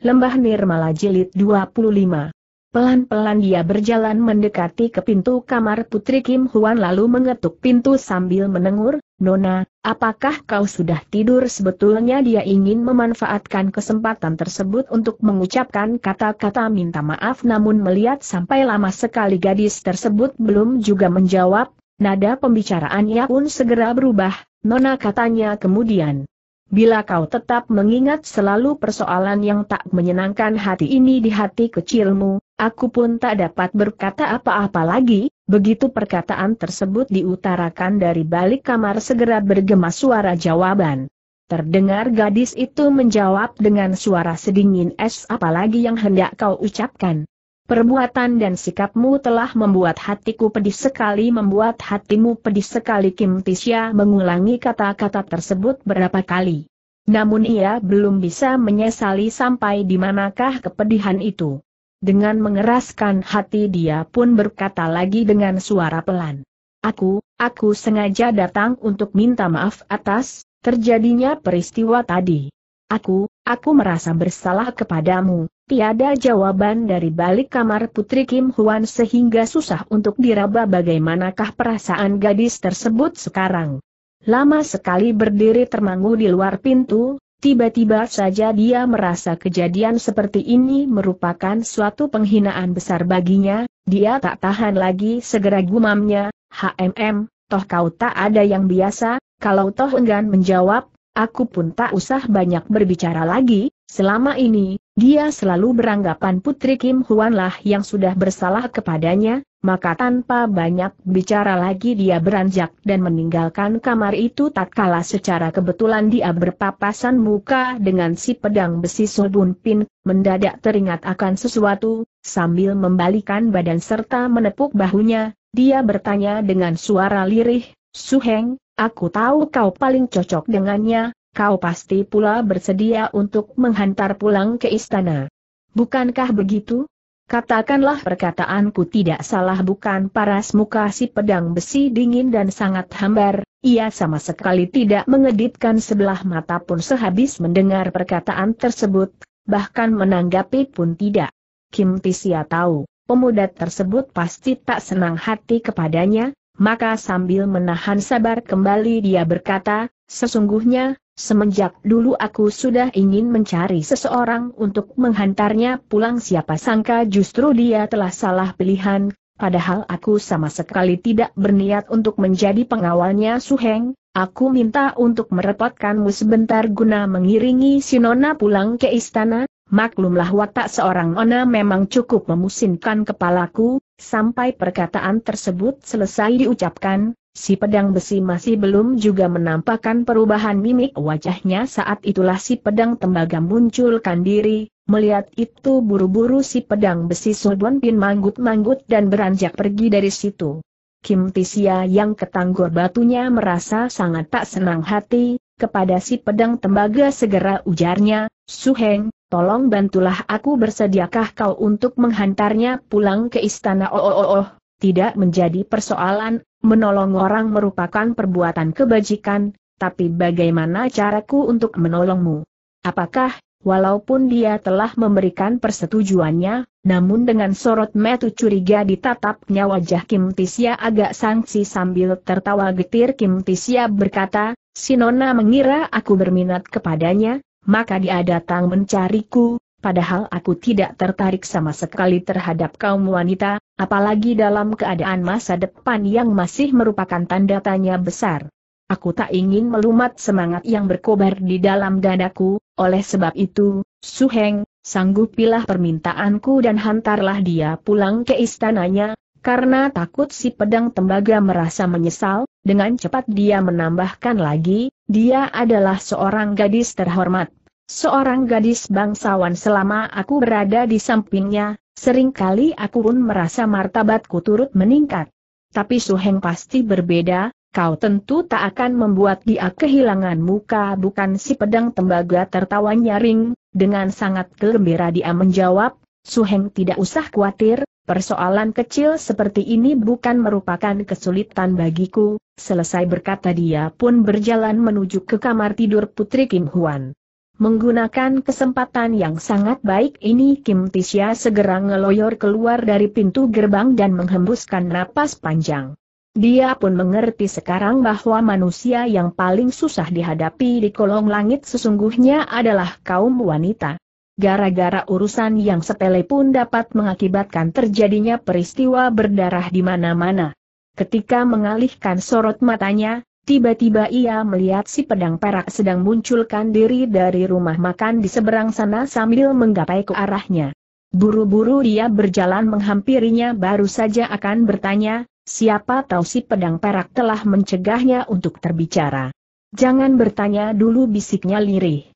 Lembah Nirmala Jilid 25 Pelan-pelan dia berjalan mendekati ke pintu kamar Putri Kim Huan lalu mengetuk pintu sambil menengur, Nona, apakah kau sudah tidur sebetulnya dia ingin memanfaatkan kesempatan tersebut untuk mengucapkan kata-kata minta maaf namun melihat sampai lama sekali gadis tersebut belum juga menjawab, nada pembicaraannya pun segera berubah, Nona katanya kemudian. Bila kau tetap mengingat selalu persoalan yang tak menyenangkan hati ini di hati kecilmu, aku pun tak dapat berkata apa-apa lagi, begitu perkataan tersebut diutarakan dari balik kamar segera bergema suara jawaban. Terdengar gadis itu menjawab dengan suara sedingin es apalagi yang hendak kau ucapkan. Perbuatan dan sikapmu telah membuat hatiku pedih sekali membuat hatimu pedih sekali Kim Tisya mengulangi kata-kata tersebut berapa kali. Namun ia belum bisa menyesali sampai di manakah kepedihan itu. Dengan mengeraskan hati dia pun berkata lagi dengan suara pelan. Aku, aku sengaja datang untuk minta maaf atas terjadinya peristiwa tadi. Aku, aku merasa bersalah kepadamu, Tiada jawaban dari balik kamar Putri Kim Huan sehingga susah untuk diraba bagaimanakah perasaan gadis tersebut sekarang. Lama sekali berdiri termangu di luar pintu, tiba-tiba saja dia merasa kejadian seperti ini merupakan suatu penghinaan besar baginya, dia tak tahan lagi segera gumamnya, HMM, toh kau tak ada yang biasa, kalau toh enggan menjawab, aku pun tak usah banyak berbicara lagi, selama ini, dia selalu beranggapan Putri Kim Huanlah yang sudah bersalah kepadanya, maka tanpa banyak bicara lagi dia beranjak dan meninggalkan kamar itu tak kalah secara kebetulan dia berpapasan muka dengan si pedang besi Sobun Pin, mendadak teringat akan sesuatu, sambil membalikan badan serta menepuk bahunya, dia bertanya dengan suara lirih, Suheng, aku tahu kau paling cocok dengannya, kau pasti pula bersedia untuk menghantar pulang ke istana. Bukankah begitu? Katakanlah perkataanku tidak salah bukan paras muka si pedang besi dingin dan sangat hambar, ia sama sekali tidak mengedipkan sebelah mata pun sehabis mendengar perkataan tersebut, bahkan menanggapi pun tidak. Kim Tisia tahu, pemuda tersebut pasti tak senang hati kepadanya, maka sambil menahan sabar kembali dia berkata, sesungguhnya, Semenjak dulu aku sudah ingin mencari seseorang untuk menghantarnya pulang siapa sangka justru dia telah salah pilihan, padahal aku sama sekali tidak berniat untuk menjadi pengawalnya Suheng, aku minta untuk merepotkanmu sebentar guna mengiringi si Nona pulang ke istana, maklumlah watak seorang Nona memang cukup memusinkan kepalaku, sampai perkataan tersebut selesai diucapkan, Si pedang besi masih belum juga menampakkan perubahan mimik wajahnya saat itulah si pedang tembaga munculkan diri, melihat itu buru-buru si pedang besi Sobon Pin manggut-manggut dan beranjak pergi dari situ. Kim Tisia yang ketanggor batunya merasa sangat tak senang hati, kepada si pedang tembaga segera ujarnya, Suheng, tolong bantulah aku bersediakah kau untuk menghantarnya pulang ke istana oh oh oh oh. oh tidak menjadi persoalan, menolong orang merupakan perbuatan kebajikan, tapi bagaimana caraku untuk menolongmu? Apakah, walaupun dia telah memberikan persetujuannya, namun dengan sorot metu curiga ditatapnya wajah Kim Tisya agak sangsi sambil tertawa getir Kim Tisya berkata, Sinona mengira aku berminat kepadanya, maka dia datang mencariku, padahal aku tidak tertarik sama sekali terhadap kaum wanita, apalagi dalam keadaan masa depan yang masih merupakan tanda tanya besar. Aku tak ingin melumat semangat yang berkobar di dalam dadaku, oleh sebab itu, Su Suheng, sanggupilah permintaanku dan hantarlah dia pulang ke istananya, karena takut si pedang tembaga merasa menyesal, dengan cepat dia menambahkan lagi, dia adalah seorang gadis terhormat. Seorang gadis bangsawan selama aku berada di sampingnya, seringkali aku pun merasa martabatku turut meningkat. Tapi Suheng pasti berbeda, kau tentu tak akan membuat dia kehilangan muka bukan si pedang tembaga tertawa nyaring, dengan sangat gembira dia menjawab, Suheng tidak usah khawatir, persoalan kecil seperti ini bukan merupakan kesulitan bagiku, selesai berkata dia pun berjalan menuju ke kamar tidur Putri Kim Huan. Menggunakan kesempatan yang sangat baik ini Kim Tisya segera ngeloyor keluar dari pintu gerbang dan menghembuskan napas panjang. Dia pun mengerti sekarang bahwa manusia yang paling susah dihadapi di kolong langit sesungguhnya adalah kaum wanita. Gara-gara urusan yang sepele pun dapat mengakibatkan terjadinya peristiwa berdarah di mana-mana. Ketika mengalihkan sorot matanya, Tiba-tiba ia melihat si pedang perak sedang munculkan diri dari rumah makan di seberang sana sambil menggapai ke arahnya. Buru-buru ia berjalan menghampirinya baru saja akan bertanya, siapa tahu si pedang perak telah mencegahnya untuk terbicara. Jangan bertanya dulu bisiknya lirih.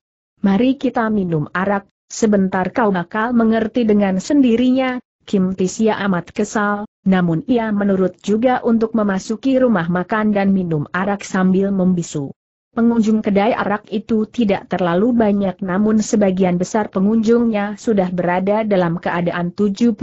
Mari kita minum arak, sebentar kau bakal mengerti dengan sendirinya, Kim Tisya amat kesal, namun ia menurut juga untuk memasuki rumah makan dan minum arak sambil membisu. Pengunjung kedai arak itu tidak terlalu banyak namun sebagian besar pengunjungnya sudah berada dalam keadaan 70%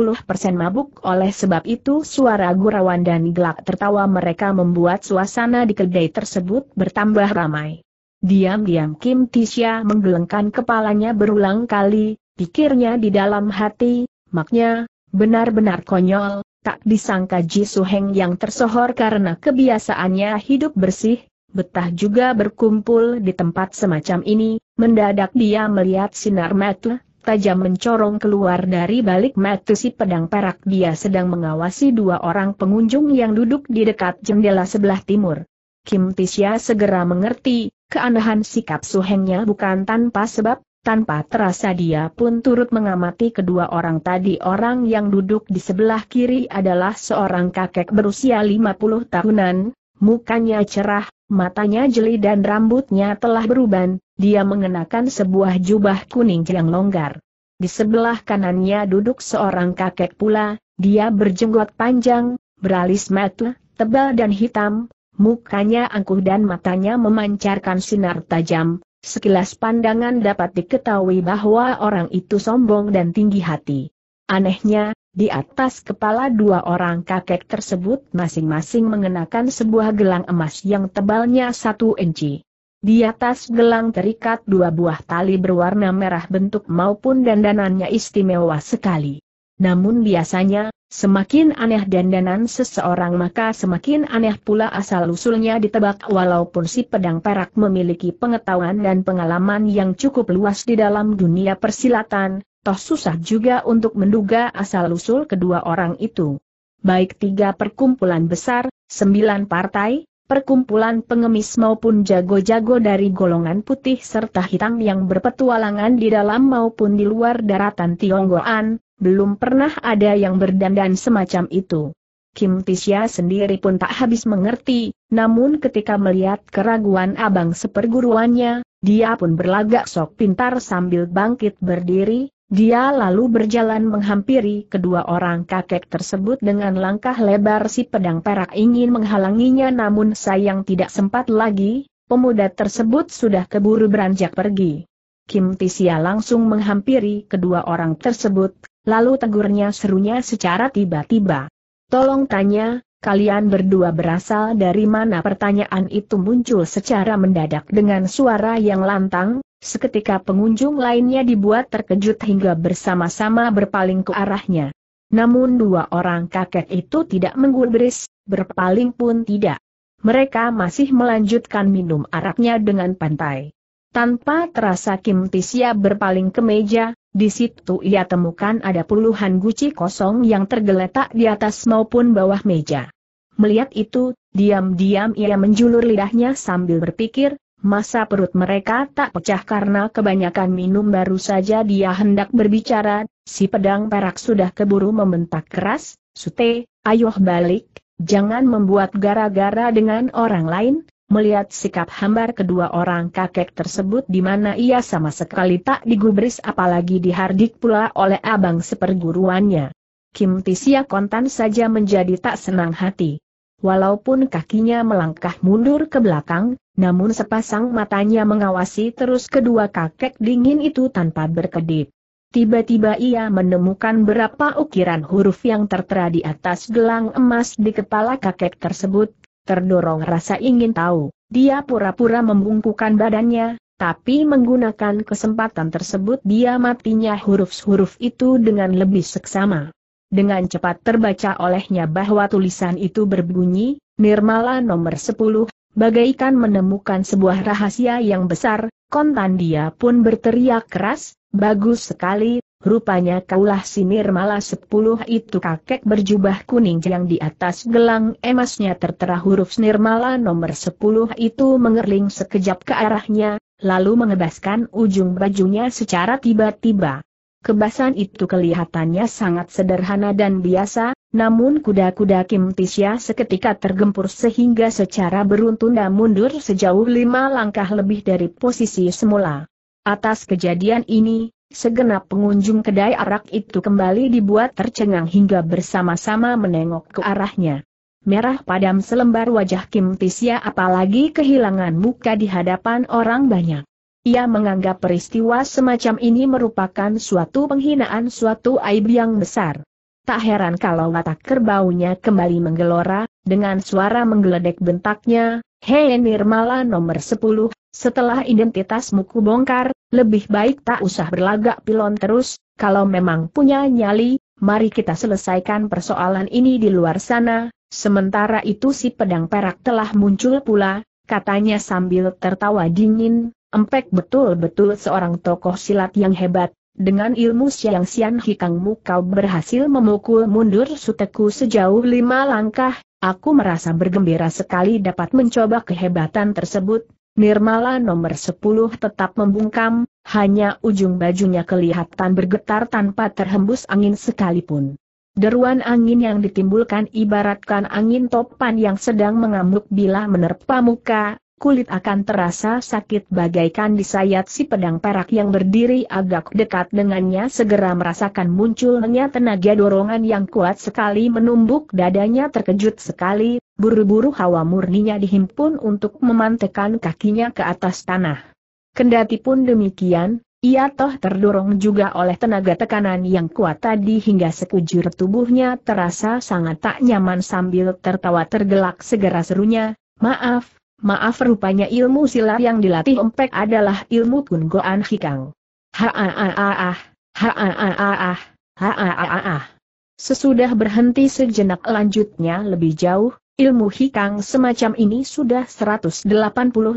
mabuk oleh sebab itu suara gurauan dan gelak tertawa mereka membuat suasana di kedai tersebut bertambah ramai. Diam-diam Kim Tisha menggelengkan kepalanya berulang kali, pikirnya di dalam hati, maknya, Benar-benar konyol, tak disangka Ji Suheng yang tersohor karena kebiasaannya hidup bersih, betah juga berkumpul di tempat semacam ini, mendadak dia melihat sinar mata tajam mencorong keluar dari balik mata si pedang perak dia sedang mengawasi dua orang pengunjung yang duduk di dekat jendela sebelah timur. Kim Tisya segera mengerti, keanehan sikap Suhengnya bukan tanpa sebab, tanpa terasa dia pun turut mengamati kedua orang tadi orang yang duduk di sebelah kiri adalah seorang kakek berusia 50 tahunan, mukanya cerah, matanya jeli dan rambutnya telah beruban, dia mengenakan sebuah jubah kuning yang longgar. Di sebelah kanannya duduk seorang kakek pula, dia berjenggot panjang, beralis mata, tebal dan hitam, mukanya angkuh dan matanya memancarkan sinar tajam, Sekilas pandangan dapat diketahui bahwa orang itu sombong dan tinggi hati. Anehnya, di atas kepala dua orang kakek tersebut masing-masing mengenakan sebuah gelang emas yang tebalnya satu inci. Di atas gelang terikat dua buah tali berwarna merah bentuk maupun dandanannya istimewa sekali. Namun biasanya, semakin aneh dandanan seseorang maka semakin aneh pula asal-usulnya ditebak walaupun si pedang perak memiliki pengetahuan dan pengalaman yang cukup luas di dalam dunia persilatan, toh susah juga untuk menduga asal-usul kedua orang itu. Baik tiga perkumpulan besar, sembilan partai, perkumpulan pengemis maupun jago-jago dari golongan putih serta hitam yang berpetualangan di dalam maupun di luar daratan Tionggoan, belum pernah ada yang berdandan semacam itu. Kim Tisya sendiri pun tak habis mengerti, namun ketika melihat keraguan abang seperguruannya, dia pun berlagak sok pintar sambil bangkit berdiri, dia lalu berjalan menghampiri kedua orang kakek tersebut dengan langkah lebar si pedang perak ingin menghalanginya namun sayang tidak sempat lagi, pemuda tersebut sudah keburu beranjak pergi. Kim Tisya langsung menghampiri kedua orang tersebut, lalu tegurnya serunya secara tiba-tiba. Tolong tanya, kalian berdua berasal dari mana pertanyaan itu muncul secara mendadak dengan suara yang lantang, seketika pengunjung lainnya dibuat terkejut hingga bersama-sama berpaling ke arahnya. Namun dua orang kakek itu tidak menggulbris, berpaling pun tidak. Mereka masih melanjutkan minum araknya dengan pantai. Tanpa terasa Kim Tisya berpaling ke meja, di situ ia temukan ada puluhan guci kosong yang tergeletak di atas maupun bawah meja. Melihat itu, diam-diam ia menjulur lidahnya sambil berpikir, masa perut mereka tak pecah karena kebanyakan minum baru saja dia hendak berbicara, si pedang perak sudah keburu membentak keras, Sute, ayo balik, jangan membuat gara-gara dengan orang lain, melihat sikap hambar kedua orang kakek tersebut di mana ia sama sekali tak digubris apalagi dihardik pula oleh abang seperguruannya. Kim Tisia kontan saja menjadi tak senang hati. Walaupun kakinya melangkah mundur ke belakang, namun sepasang matanya mengawasi terus kedua kakek dingin itu tanpa berkedip. Tiba-tiba ia menemukan berapa ukiran huruf yang tertera di atas gelang emas di kepala kakek tersebut, Terdorong rasa ingin tahu, dia pura-pura membungkukan badannya, tapi menggunakan kesempatan tersebut dia matinya huruf-huruf itu dengan lebih seksama. Dengan cepat terbaca olehnya bahwa tulisan itu berbunyi, Nirmala nomor 10, bagaikan menemukan sebuah rahasia yang besar, kontan dia pun berteriak keras, bagus sekali, Rupanya kaulah si Nirmala sepuluh itu kakek berjubah kuning yang di atas gelang emasnya tertera huruf Nirmala nomor sepuluh itu mengerling sekejap ke arahnya, lalu mengebaskan ujung bajunya secara tiba-tiba. Kebasan itu kelihatannya sangat sederhana dan biasa, namun kuda-kuda Kim Tisya seketika tergempur sehingga secara beruntun mundur sejauh lima langkah lebih dari posisi semula. Atas kejadian ini, Segenap pengunjung kedai arak itu kembali dibuat tercengang hingga bersama-sama menengok ke arahnya. Merah padam selembar wajah Kim Tisya apalagi kehilangan muka di hadapan orang banyak. Ia menganggap peristiwa semacam ini merupakan suatu penghinaan suatu aib yang besar. Tak heran kalau watak kerbaunya kembali menggelora, dengan suara menggeledek bentaknya, Hei Nirmala nomor 10, setelah identitasmu kubongkar, lebih baik tak usah berlagak pilon terus, kalau memang punya nyali, mari kita selesaikan persoalan ini di luar sana, sementara itu si pedang perak telah muncul pula, katanya sambil tertawa dingin, empek betul-betul seorang tokoh silat yang hebat, dengan ilmu siang sian hikangmu kau berhasil memukul mundur suteku sejauh lima langkah, aku merasa bergembira sekali dapat mencoba kehebatan tersebut, Nirmala nomor 10 tetap membungkam, hanya ujung bajunya kelihatan bergetar tanpa terhembus angin sekalipun. Deruan angin yang ditimbulkan ibaratkan angin topan yang sedang mengamuk bila menerpa muka, kulit akan terasa sakit bagaikan disayat si pedang perak yang berdiri agak dekat dengannya segera merasakan munculnya tenaga dorongan yang kuat sekali menumbuk dadanya terkejut sekali, buru-buru hawa murninya dihimpun untuk memantekan kakinya ke atas tanah. Kendati pun demikian, ia toh terdorong juga oleh tenaga tekanan yang kuat tadi hingga sekujur tubuhnya terasa sangat tak nyaman sambil tertawa tergelak segera serunya, maaf, Maaf rupanya ilmu silat yang dilatih Empek adalah ilmu goan Hikang. Ha-ah-ah-ah, ha-ah-ah-ah, ha-ah-ah-ah. Sesudah berhenti sejenak lanjutnya lebih jauh, ilmu Hikang semacam ini sudah 180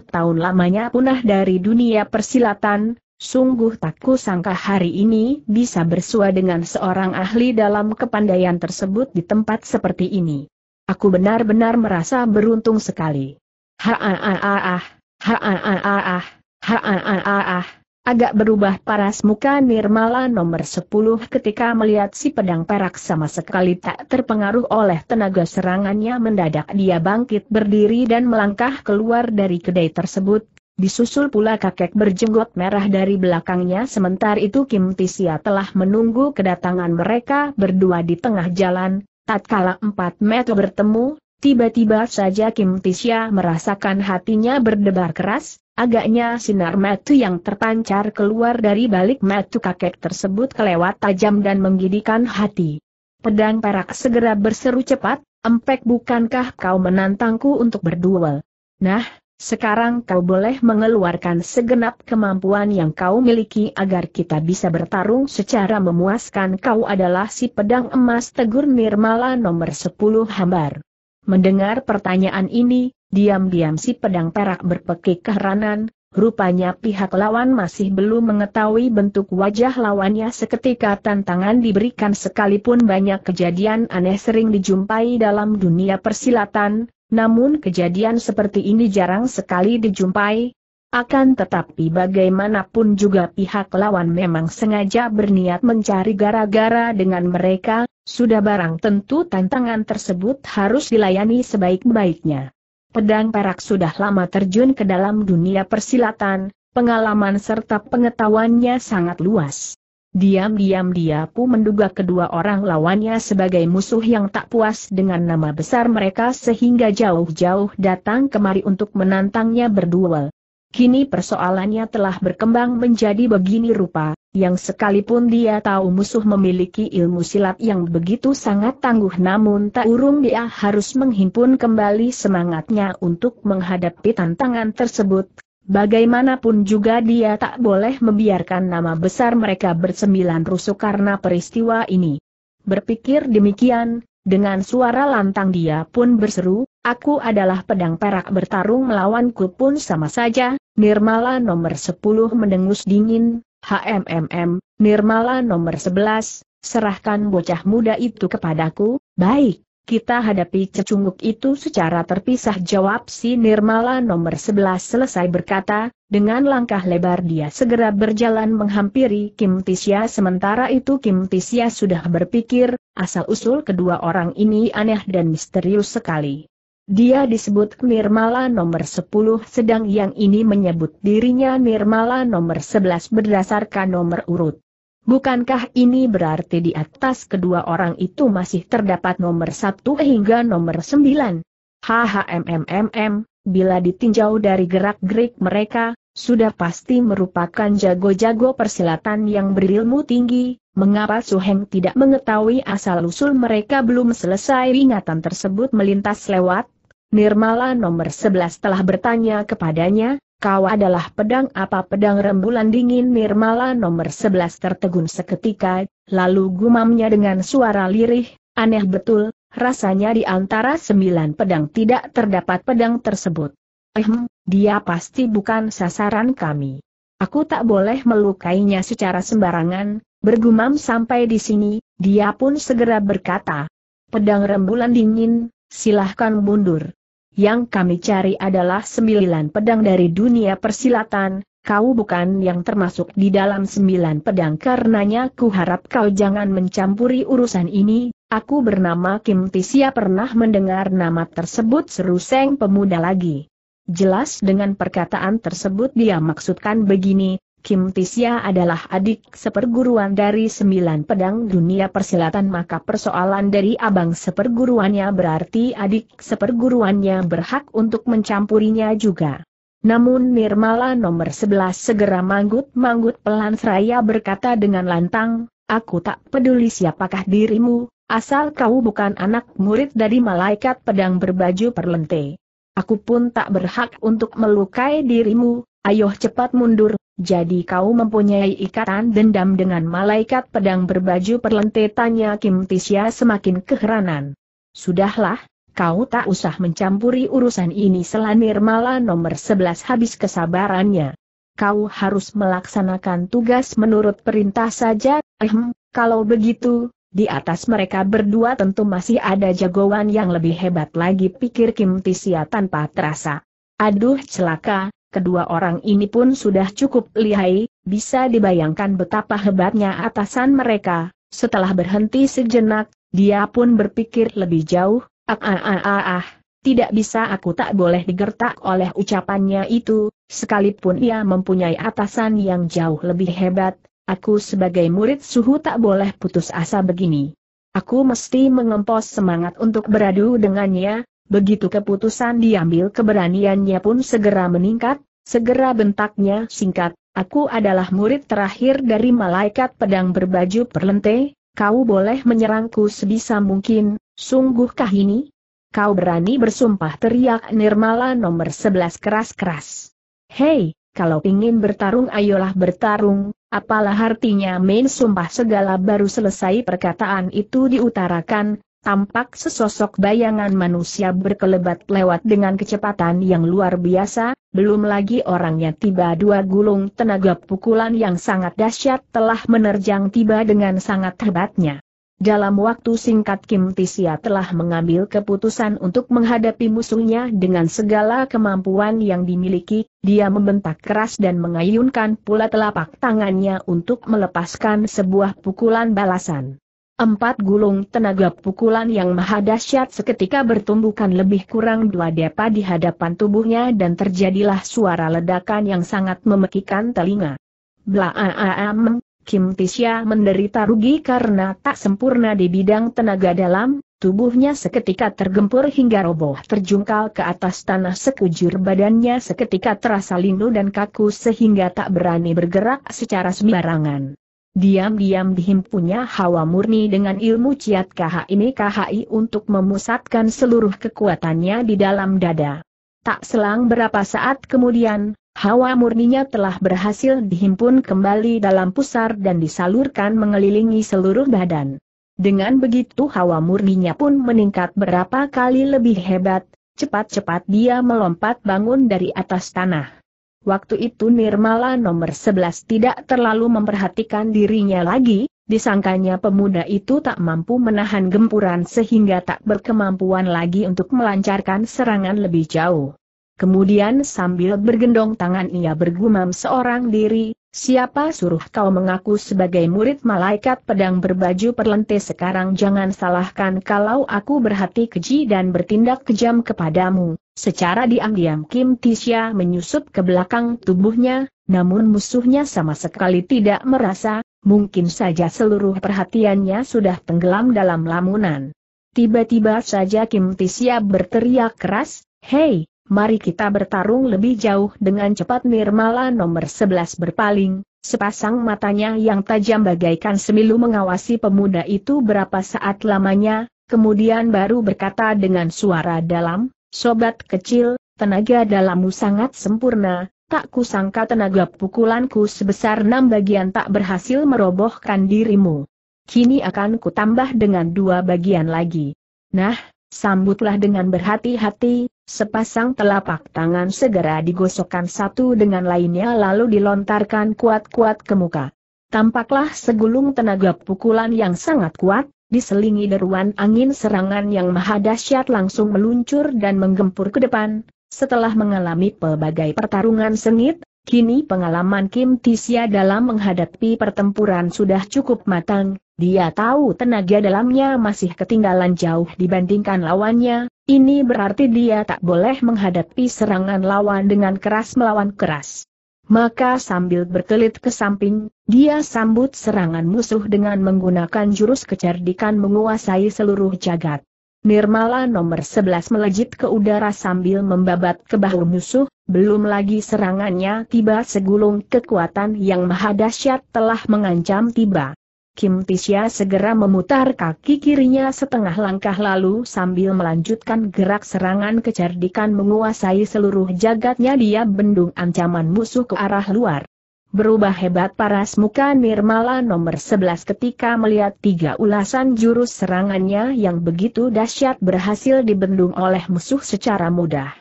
tahun lamanya punah dari dunia persilatan, sungguh tak kusangka hari ini bisa bersua dengan seorang ahli dalam kepandaian tersebut di tempat seperti ini. Aku benar-benar merasa beruntung sekali. Ha-ah-ah-ah, ha ah ah ha ah ah Agak berubah paras muka Nirmala nomor 10 ketika melihat si pedang perak sama sekali tak terpengaruh oleh tenaga serangannya mendadak dia bangkit berdiri dan melangkah keluar dari kedai tersebut. Disusul pula kakek berjenggot merah dari belakangnya sementara itu Kim Tisia telah menunggu kedatangan mereka berdua di tengah jalan, tatkala empat meter bertemu, Tiba-tiba saja Kim Tisya merasakan hatinya berdebar keras, agaknya sinar metu yang terpancar keluar dari balik metu kakek tersebut kelewat tajam dan menggidikan hati. Pedang perak segera berseru cepat, Empek bukankah kau menantangku untuk berduel? Nah, sekarang kau boleh mengeluarkan segenap kemampuan yang kau miliki agar kita bisa bertarung secara memuaskan kau adalah si pedang emas Tegur Nirmala nomor 10 hambar. Mendengar pertanyaan ini, diam-diam si pedang perak berpekik keheranan, rupanya pihak lawan masih belum mengetahui bentuk wajah lawannya seketika tantangan diberikan sekalipun banyak kejadian aneh sering dijumpai dalam dunia persilatan, namun kejadian seperti ini jarang sekali dijumpai. Akan tetapi bagaimanapun juga pihak lawan memang sengaja berniat mencari gara-gara dengan mereka, sudah barang tentu tantangan tersebut harus dilayani sebaik-baiknya. Pedang perak sudah lama terjun ke dalam dunia persilatan, pengalaman serta pengetahuannya sangat luas. Diam-diam dia pun menduga kedua orang lawannya sebagai musuh yang tak puas dengan nama besar mereka sehingga jauh-jauh datang kemari untuk menantangnya berduel. Kini persoalannya telah berkembang menjadi begini rupa, yang sekalipun dia tahu musuh memiliki ilmu silat yang begitu sangat tangguh namun tak urung dia harus menghimpun kembali semangatnya untuk menghadapi tantangan tersebut. Bagaimanapun juga dia tak boleh membiarkan nama besar mereka bersembilan rusuk karena peristiwa ini. Berpikir demikian, dengan suara lantang dia pun berseru, aku adalah pedang perak bertarung melawanku pun sama saja, Nirmala nomor 10 mendengus dingin, HMMM, Nirmala nomor 11, serahkan bocah muda itu kepadaku, baik, kita hadapi cecunguk itu secara terpisah jawab si Nirmala nomor 11 selesai berkata, dengan langkah lebar dia segera berjalan menghampiri Kim Tisya sementara itu Kim Tisya sudah berpikir, asal-usul kedua orang ini aneh dan misterius sekali. Dia disebut Nirmala nomor 10 sedang yang ini menyebut dirinya Nirmala nomor 11 berdasarkan nomor urut. Bukankah ini berarti di atas kedua orang itu masih terdapat nomor 1 hingga nomor 9? HHMMMM, bila ditinjau dari gerak-gerik mereka, sudah pasti merupakan jago-jago persilatan yang berilmu tinggi, Mengapa Suheng tidak mengetahui asal-usul mereka belum selesai ingatan tersebut melintas lewat? Nirmala nomor 11 telah bertanya kepadanya, kau adalah pedang apa pedang rembulan dingin Nirmala nomor 11 tertegun seketika, lalu gumamnya dengan suara lirih, aneh betul, rasanya di antara sembilan pedang tidak terdapat pedang tersebut. Ehm, dia pasti bukan sasaran kami. Aku tak boleh melukainya secara sembarangan, Bergumam sampai di sini, dia pun segera berkata, Pedang rembulan dingin, silahkan mundur. Yang kami cari adalah sembilan pedang dari dunia persilatan, kau bukan yang termasuk di dalam sembilan pedang karenanya ku harap kau jangan mencampuri urusan ini, aku bernama Kim Tisia pernah mendengar nama tersebut seru seng pemuda lagi. Jelas dengan perkataan tersebut dia maksudkan begini, Kim Tisya adalah adik seperguruan dari sembilan pedang dunia persilatan maka persoalan dari abang seperguruannya berarti adik seperguruannya berhak untuk mencampurinya juga. Namun Nirmala nomor 11 segera manggut-manggut pelan seraya berkata dengan lantang, Aku tak peduli siapakah dirimu, asal kau bukan anak murid dari malaikat pedang berbaju perlente. Aku pun tak berhak untuk melukai dirimu, Ayo cepat mundur, jadi kau mempunyai ikatan dendam dengan malaikat pedang berbaju perlente tanya Kim Tisya semakin keheranan. Sudahlah, kau tak usah mencampuri urusan ini selanir mala nomor 11 habis kesabarannya. Kau harus melaksanakan tugas menurut perintah saja, ehm, kalau begitu, di atas mereka berdua tentu masih ada jagoan yang lebih hebat lagi pikir Kim Tisya tanpa terasa. Aduh celaka, Kedua orang ini pun sudah cukup lihai, bisa dibayangkan betapa hebatnya atasan mereka. Setelah berhenti sejenak, dia pun berpikir lebih jauh, ah ah ah ah ah, tidak bisa aku tak boleh digertak oleh ucapannya itu, sekalipun ia mempunyai atasan yang jauh lebih hebat, aku sebagai murid suhu tak boleh putus asa begini. Aku mesti mengempos semangat untuk beradu dengannya, Begitu keputusan diambil keberaniannya pun segera meningkat, segera bentaknya singkat, aku adalah murid terakhir dari malaikat pedang berbaju perlente, kau boleh menyerangku sebisa mungkin, sungguhkah ini? Kau berani bersumpah teriak Nirmala nomor 11 keras-keras. Hei, kalau ingin bertarung ayolah bertarung, apalah artinya main sumpah segala baru selesai perkataan itu diutarakan, tampak sesosok bayangan manusia berkelebat lewat dengan kecepatan yang luar biasa, belum lagi orangnya tiba dua gulung tenaga pukulan yang sangat dahsyat telah menerjang tiba dengan sangat hebatnya. Dalam waktu singkat Kim Tisia telah mengambil keputusan untuk menghadapi musuhnya dengan segala kemampuan yang dimiliki, dia membentak keras dan mengayunkan pula telapak tangannya untuk melepaskan sebuah pukulan balasan. Empat gulung tenaga pukulan yang maha dahsyat seketika bertumbukan lebih kurang dua depa di hadapan tubuhnya dan terjadilah suara ledakan yang sangat memekikan telinga. Blaaam, Kim Tisya menderita rugi karena tak sempurna di bidang tenaga dalam, tubuhnya seketika tergempur hingga roboh terjungkal ke atas tanah sekujur badannya seketika terasa lindu dan kaku sehingga tak berani bergerak secara sembarangan. Diam-diam dihimpunnya hawa murni dengan ilmu ciat ini KHI untuk memusatkan seluruh kekuatannya di dalam dada. Tak selang berapa saat kemudian, hawa murninya telah berhasil dihimpun kembali dalam pusar dan disalurkan mengelilingi seluruh badan. Dengan begitu hawa murninya pun meningkat berapa kali lebih hebat, cepat-cepat dia melompat bangun dari atas tanah. Waktu itu Nirmala nomor 11 tidak terlalu memperhatikan dirinya lagi, disangkanya pemuda itu tak mampu menahan gempuran sehingga tak berkemampuan lagi untuk melancarkan serangan lebih jauh. Kemudian sambil bergendong tangan ia bergumam seorang diri, siapa suruh kau mengaku sebagai murid malaikat pedang berbaju perlente sekarang jangan salahkan kalau aku berhati keji dan bertindak kejam kepadamu. Secara diam-diam Kim Tisha menyusup ke belakang tubuhnya, namun musuhnya sama sekali tidak merasa, mungkin saja seluruh perhatiannya sudah tenggelam dalam lamunan. Tiba-tiba saja Kim Tisha berteriak keras, Hei, mari kita bertarung lebih jauh dengan cepat Nirmala nomor 11 berpaling, sepasang matanya yang tajam bagaikan semilu mengawasi pemuda itu berapa saat lamanya, kemudian baru berkata dengan suara dalam, Sobat kecil, tenaga dalammu sangat sempurna, tak kusangka tenaga pukulanku sebesar enam bagian tak berhasil merobohkan dirimu. Kini akan kutambah dengan dua bagian lagi. Nah, sambutlah dengan berhati-hati, sepasang telapak tangan segera digosokkan satu dengan lainnya lalu dilontarkan kuat-kuat ke muka. Tampaklah segulung tenaga pukulan yang sangat kuat, diselingi deruan angin serangan yang maha dahsyat langsung meluncur dan menggempur ke depan. Setelah mengalami pelbagai pertarungan sengit, kini pengalaman Kim Tisya dalam menghadapi pertempuran sudah cukup matang, dia tahu tenaga dalamnya masih ketinggalan jauh dibandingkan lawannya, ini berarti dia tak boleh menghadapi serangan lawan dengan keras melawan keras. Maka sambil berkelit ke samping, dia sambut serangan musuh dengan menggunakan jurus kecerdikan menguasai seluruh jagat. Nirmala nomor 11 melejit ke udara sambil membabat ke bahu musuh, belum lagi serangannya tiba segulung kekuatan yang maha dahsyat telah mengancam tiba. Kim Tisya segera memutar kaki kirinya setengah langkah lalu sambil melanjutkan gerak serangan kecerdikan menguasai seluruh jagatnya dia bendung ancaman musuh ke arah luar. Berubah hebat paras muka Nirmala nomor 11 ketika melihat tiga ulasan jurus serangannya yang begitu dahsyat berhasil dibendung oleh musuh secara mudah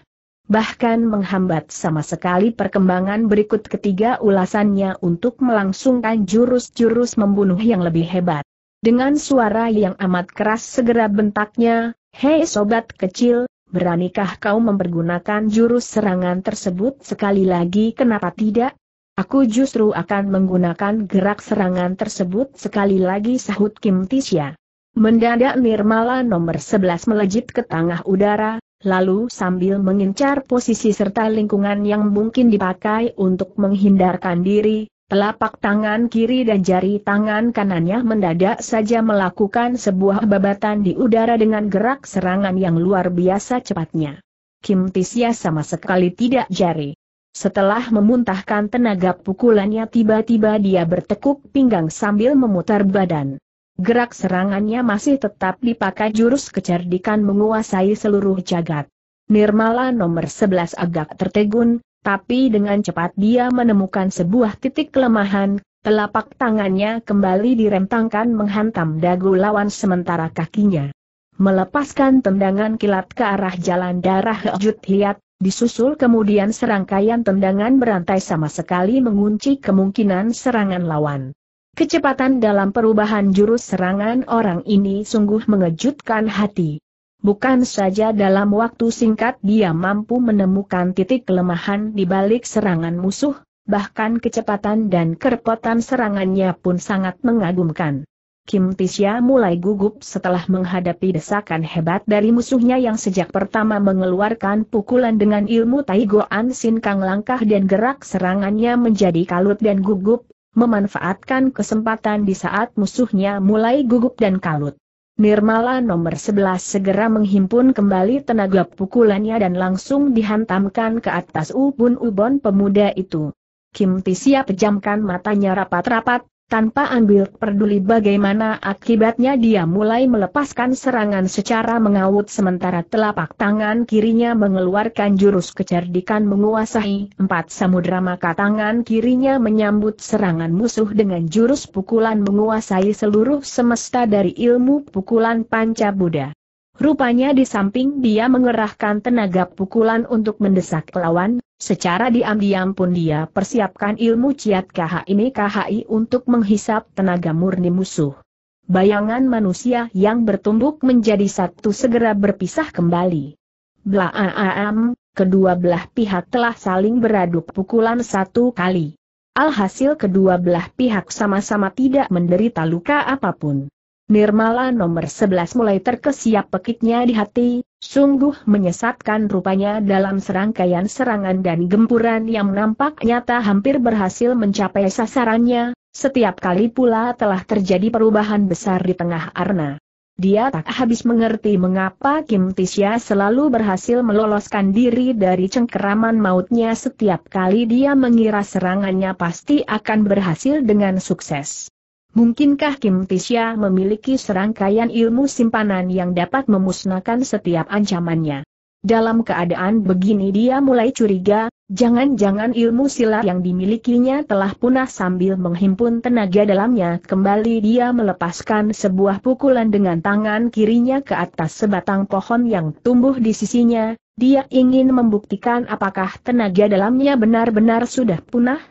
bahkan menghambat sama sekali perkembangan berikut ketiga ulasannya untuk melangsungkan jurus-jurus membunuh yang lebih hebat. Dengan suara yang amat keras segera bentaknya, Hei sobat kecil, beranikah kau mempergunakan jurus serangan tersebut sekali lagi kenapa tidak? Aku justru akan menggunakan gerak serangan tersebut sekali lagi sahut Kim Tisya. Mendadak Nirmala nomor 11 melejit ke tengah udara, lalu sambil mengincar posisi serta lingkungan yang mungkin dipakai untuk menghindarkan diri, telapak tangan kiri dan jari tangan kanannya mendadak saja melakukan sebuah babatan di udara dengan gerak serangan yang luar biasa cepatnya. Kim Tisya sama sekali tidak jari. Setelah memuntahkan tenaga pukulannya tiba-tiba dia bertekuk pinggang sambil memutar badan. Gerak serangannya masih tetap dipakai jurus kecerdikan menguasai seluruh jagat. Nirmala nomor 11 agak tertegun, tapi dengan cepat dia menemukan sebuah titik kelemahan, telapak tangannya kembali direntangkan menghantam dagu lawan sementara kakinya. Melepaskan tendangan kilat ke arah jalan darah Hejut Hiat, disusul kemudian serangkaian tendangan berantai sama sekali mengunci kemungkinan serangan lawan. Kecepatan dalam perubahan jurus serangan orang ini sungguh mengejutkan hati. Bukan saja dalam waktu singkat dia mampu menemukan titik kelemahan di balik serangan musuh, bahkan kecepatan dan kerepotan serangannya pun sangat mengagumkan. Kim Tisya mulai gugup setelah menghadapi desakan hebat dari musuhnya yang sejak pertama mengeluarkan pukulan dengan ilmu Taigo Sin Kang langkah dan gerak serangannya menjadi kalut dan gugup memanfaatkan kesempatan di saat musuhnya mulai gugup dan kalut. Nirmala nomor 11 segera menghimpun kembali tenaga pukulannya dan langsung dihantamkan ke atas ubun-ubon pemuda itu. Kim Ti pejamkan matanya rapat-rapat, tanpa ambil peduli bagaimana akibatnya dia mulai melepaskan serangan secara mengawut sementara telapak tangan kirinya mengeluarkan jurus kecerdikan menguasai empat samudra. maka tangan kirinya menyambut serangan musuh dengan jurus pukulan menguasai seluruh semesta dari ilmu pukulan panca Buddha. Rupanya di samping dia mengerahkan tenaga pukulan untuk mendesak lawan, Secara diam-diam pun dia persiapkan ilmu ciat KHI KHI untuk menghisap tenaga murni musuh. Bayangan manusia yang bertumbuk menjadi satu segera berpisah kembali. Blaaam, kedua belah pihak telah saling beradu pukulan satu kali. Alhasil kedua belah pihak sama-sama tidak menderita luka apapun. Nirmala nomor 11 mulai terkesiap pekiknya di hati, sungguh menyesatkan rupanya dalam serangkaian serangan dan gempuran yang nampak nyata hampir berhasil mencapai sasarannya, setiap kali pula telah terjadi perubahan besar di tengah arna. Dia tak habis mengerti mengapa Kim Tisya selalu berhasil meloloskan diri dari cengkeraman mautnya setiap kali dia mengira serangannya pasti akan berhasil dengan sukses. Mungkinkah Kim Tisya memiliki serangkaian ilmu simpanan yang dapat memusnahkan setiap ancamannya? Dalam keadaan begini dia mulai curiga, jangan-jangan ilmu silat yang dimilikinya telah punah sambil menghimpun tenaga dalamnya kembali dia melepaskan sebuah pukulan dengan tangan kirinya ke atas sebatang pohon yang tumbuh di sisinya, dia ingin membuktikan apakah tenaga dalamnya benar-benar sudah punah.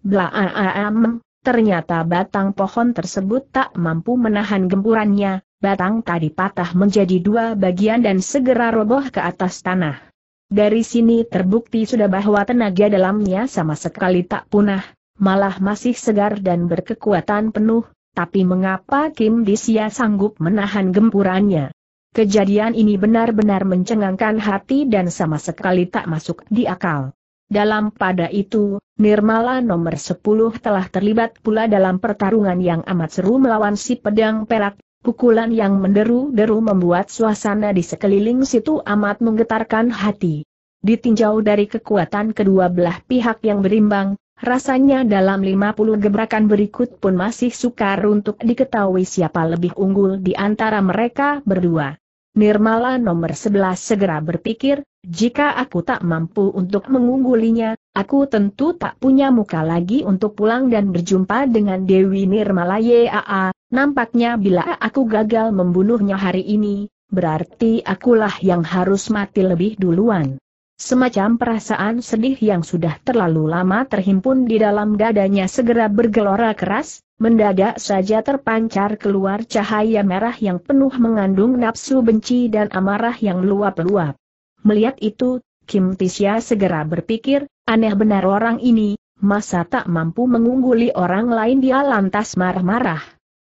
Blaam ternyata batang pohon tersebut tak mampu menahan gempurannya, batang tadi patah menjadi dua bagian dan segera roboh ke atas tanah. Dari sini terbukti sudah bahwa tenaga dalamnya sama sekali tak punah, malah masih segar dan berkekuatan penuh, tapi mengapa Kim Disia sanggup menahan gempurannya? Kejadian ini benar-benar mencengangkan hati dan sama sekali tak masuk di akal. Dalam pada itu, Nirmala nomor 10 telah terlibat pula dalam pertarungan yang amat seru melawan si pedang perak Pukulan yang menderu-deru membuat suasana di sekeliling situ amat menggetarkan hati. Ditinjau dari kekuatan kedua belah pihak yang berimbang, rasanya dalam 50 gebrakan berikut pun masih sukar untuk diketahui siapa lebih unggul di antara mereka berdua. Nirmala nomor 11 segera berpikir, jika aku tak mampu untuk mengunggulinya, aku tentu tak punya muka lagi untuk pulang dan berjumpa dengan Dewi Nirmala Yaa, nampaknya bila aku gagal membunuhnya hari ini, berarti akulah yang harus mati lebih duluan. Semacam perasaan sedih yang sudah terlalu lama terhimpun di dalam dadanya segera bergelora keras, mendadak saja terpancar keluar cahaya merah yang penuh mengandung nafsu benci dan amarah yang luap-luap. Melihat itu, Kim Tisya segera berpikir, aneh benar orang ini, masa tak mampu mengungguli orang lain dia lantas marah-marah.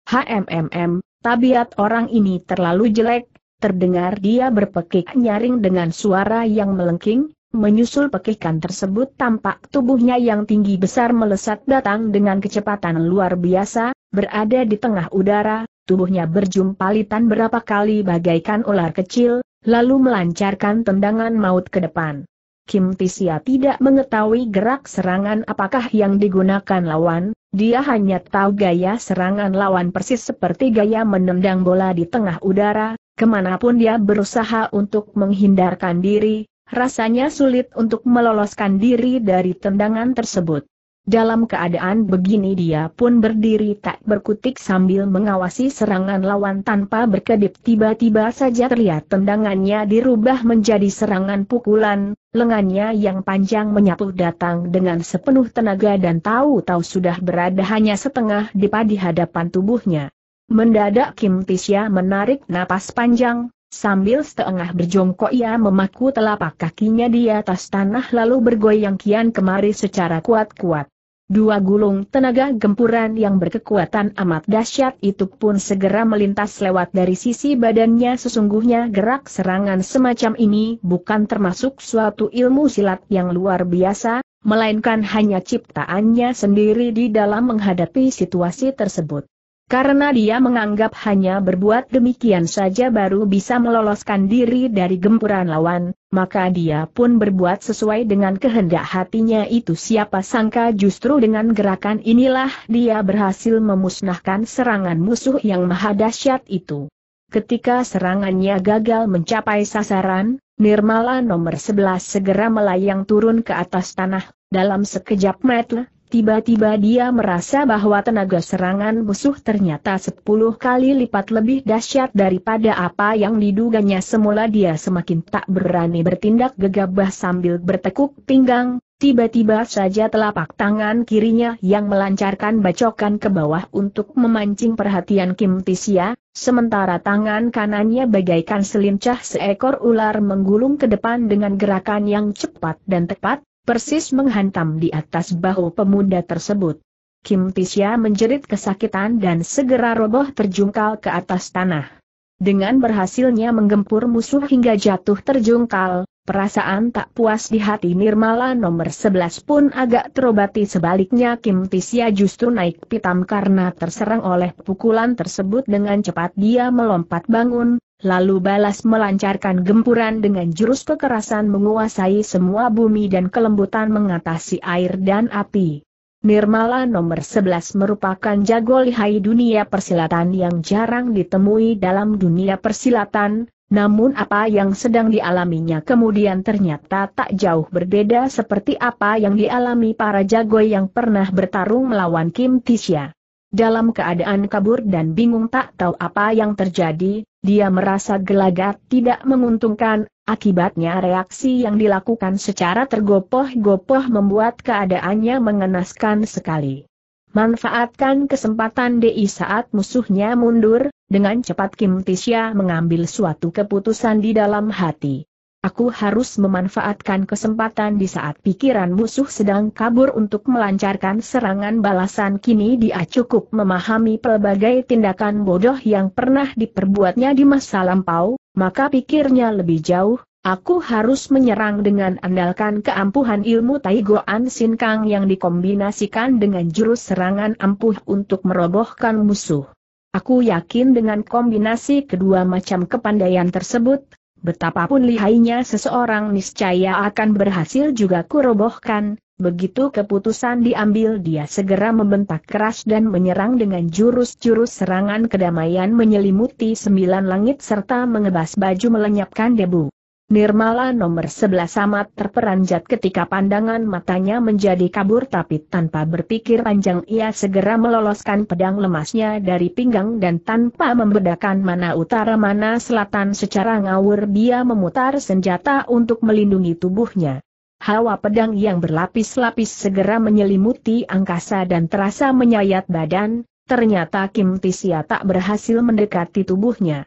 HMMM, tabiat orang ini terlalu jelek, Terdengar dia berpekik nyaring dengan suara yang melengking, menyusul pekikan tersebut tampak tubuhnya yang tinggi besar melesat datang dengan kecepatan luar biasa, berada di tengah udara, tubuhnya berjumpalitan berapa kali bagaikan ular kecil, lalu melancarkan tendangan maut ke depan. Kim Tisya tidak mengetahui gerak serangan apakah yang digunakan lawan, dia hanya tahu gaya serangan lawan persis seperti gaya menendang bola di tengah udara, kemanapun dia berusaha untuk menghindarkan diri, rasanya sulit untuk meloloskan diri dari tendangan tersebut. Dalam keadaan begini dia pun berdiri tak berkutik sambil mengawasi serangan lawan tanpa berkedip tiba-tiba saja terlihat tendangannya dirubah menjadi serangan pukulan, lengannya yang panjang menyapu datang dengan sepenuh tenaga dan tahu-tahu sudah berada hanya setengah dipa di hadapan tubuhnya. Mendadak Kim Tisya menarik napas panjang, Sambil setengah berjongkok ia memaku telapak kakinya di atas tanah lalu bergoyang kian kemari secara kuat-kuat. Dua gulung tenaga gempuran yang berkekuatan amat dahsyat itu pun segera melintas lewat dari sisi badannya sesungguhnya gerak serangan semacam ini bukan termasuk suatu ilmu silat yang luar biasa, melainkan hanya ciptaannya sendiri di dalam menghadapi situasi tersebut. Karena dia menganggap hanya berbuat demikian saja baru bisa meloloskan diri dari gempuran lawan, maka dia pun berbuat sesuai dengan kehendak hatinya itu siapa sangka justru dengan gerakan inilah dia berhasil memusnahkan serangan musuh yang maha dahsyat itu. Ketika serangannya gagal mencapai sasaran, Nirmala nomor 11 segera melayang turun ke atas tanah, dalam sekejap mata, Tiba-tiba dia merasa bahwa tenaga serangan musuh ternyata sepuluh kali lipat lebih dahsyat daripada apa yang diduganya semula dia semakin tak berani bertindak gegabah sambil bertekuk pinggang, tiba-tiba saja telapak tangan kirinya yang melancarkan bacokan ke bawah untuk memancing perhatian Kim Tisia, sementara tangan kanannya bagaikan selincah seekor ular menggulung ke depan dengan gerakan yang cepat dan tepat, persis menghantam di atas bahu pemuda tersebut. Kim Tisya menjerit kesakitan dan segera roboh terjungkal ke atas tanah. Dengan berhasilnya menggempur musuh hingga jatuh terjungkal, perasaan tak puas di hati Nirmala nomor 11 pun agak terobati sebaliknya Kim Tisya justru naik pitam karena terserang oleh pukulan tersebut dengan cepat dia melompat bangun, Lalu balas melancarkan gempuran dengan jurus kekerasan menguasai semua bumi dan kelembutan mengatasi air dan api. Nirmala nomor 11 merupakan jago lihai dunia persilatan yang jarang ditemui dalam dunia persilatan, namun apa yang sedang dialaminya kemudian ternyata tak jauh berbeda seperti apa yang dialami para jago yang pernah bertarung melawan Kim Tisha. Dalam keadaan kabur dan bingung tak tahu apa yang terjadi, dia merasa gelagat tidak menguntungkan, akibatnya reaksi yang dilakukan secara tergopoh-gopoh membuat keadaannya mengenaskan sekali. Manfaatkan kesempatan DI saat musuhnya mundur, dengan cepat Kim Tisya mengambil suatu keputusan di dalam hati. Aku harus memanfaatkan kesempatan di saat pikiran musuh sedang kabur untuk melancarkan serangan balasan kini dia cukup memahami pelbagai tindakan bodoh yang pernah diperbuatnya di masa lampau, maka pikirnya lebih jauh, aku harus menyerang dengan andalkan keampuhan ilmu Taigoan Kang yang dikombinasikan dengan jurus serangan ampuh untuk merobohkan musuh. Aku yakin dengan kombinasi kedua macam kepandaian tersebut, betapapun lihainya seseorang niscaya akan berhasil juga kurobohkan, begitu keputusan diambil dia segera membentak keras dan menyerang dengan jurus-jurus serangan kedamaian menyelimuti sembilan langit serta mengebas baju melenyapkan debu. Nirmala nomor sebelas amat terperanjat ketika pandangan matanya menjadi kabur tapi tanpa berpikir panjang ia segera meloloskan pedang lemasnya dari pinggang dan tanpa membedakan mana utara mana selatan secara ngawur dia memutar senjata untuk melindungi tubuhnya. Hawa pedang yang berlapis-lapis segera menyelimuti angkasa dan terasa menyayat badan, ternyata Kim Tisia tak berhasil mendekati tubuhnya.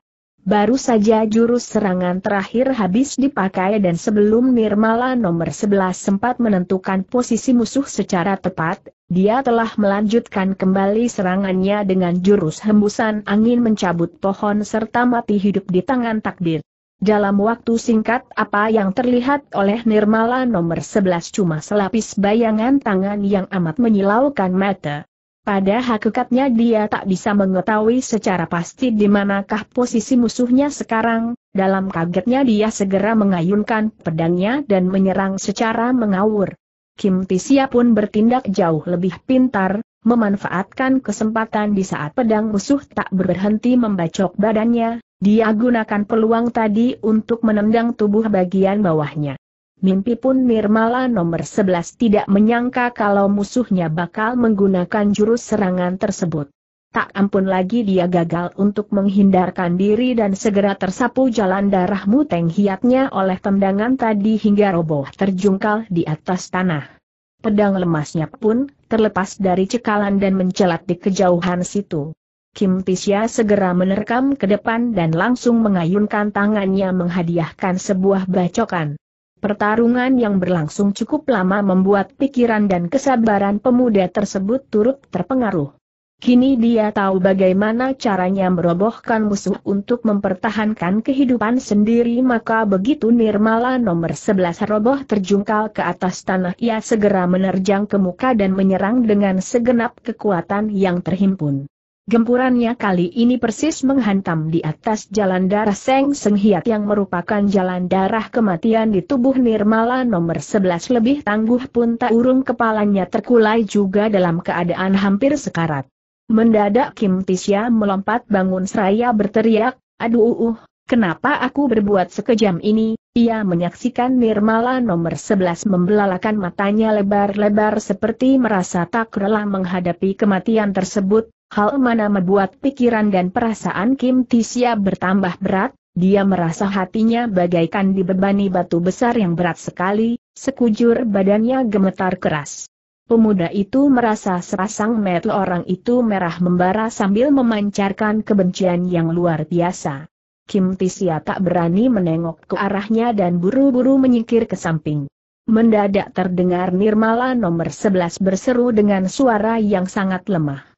Baru saja jurus serangan terakhir habis dipakai dan sebelum Nirmala nomor 11 sempat menentukan posisi musuh secara tepat, dia telah melanjutkan kembali serangannya dengan jurus hembusan angin mencabut pohon serta mati hidup di tangan takdir. Dalam waktu singkat apa yang terlihat oleh Nirmala nomor 11 cuma selapis bayangan tangan yang amat menyilaukan mata. Pada hakikatnya dia tak bisa mengetahui secara pasti di manakah posisi musuhnya sekarang, dalam kagetnya dia segera mengayunkan pedangnya dan menyerang secara mengawur. Kim Tisia pun bertindak jauh lebih pintar, memanfaatkan kesempatan di saat pedang musuh tak berhenti membacok badannya, dia gunakan peluang tadi untuk menendang tubuh bagian bawahnya. Mimpi pun Nirmala nomor 11 tidak menyangka kalau musuhnya bakal menggunakan jurus serangan tersebut. Tak ampun lagi dia gagal untuk menghindarkan diri dan segera tersapu jalan darah muteng hiatnya oleh tendangan tadi hingga roboh terjungkal di atas tanah. Pedang lemasnya pun terlepas dari cekalan dan mencelat di kejauhan situ. Kim Tisya segera menerkam ke depan dan langsung mengayunkan tangannya menghadiahkan sebuah bacokan. Pertarungan yang berlangsung cukup lama membuat pikiran dan kesabaran pemuda tersebut turut terpengaruh. Kini dia tahu bagaimana caranya merobohkan musuh untuk mempertahankan kehidupan sendiri maka begitu Nirmala nomor 11 roboh terjungkal ke atas tanah ia segera menerjang ke muka dan menyerang dengan segenap kekuatan yang terhimpun. Gempurannya kali ini persis menghantam di atas jalan darah Seng seng hiat yang merupakan jalan darah kematian di tubuh Nirmala nomor 11 lebih tangguh pun tak urung kepalanya terkulai juga dalam keadaan hampir sekarat. Mendadak Kim Tisya melompat bangun seraya berteriak, aduh uh, uh kenapa aku berbuat sekejam ini, ia menyaksikan Nirmala nomor 11 membelalakan matanya lebar-lebar seperti merasa tak rela menghadapi kematian tersebut, Hal mana membuat pikiran dan perasaan Kim Tisia bertambah berat, dia merasa hatinya bagaikan dibebani batu besar yang berat sekali, sekujur badannya gemetar keras. Pemuda itu merasa sepasang mata orang itu merah membara sambil memancarkan kebencian yang luar biasa. Kim Tisia tak berani menengok ke arahnya dan buru-buru menyingkir ke samping. Mendadak terdengar Nirmala nomor 11 berseru dengan suara yang sangat lemah.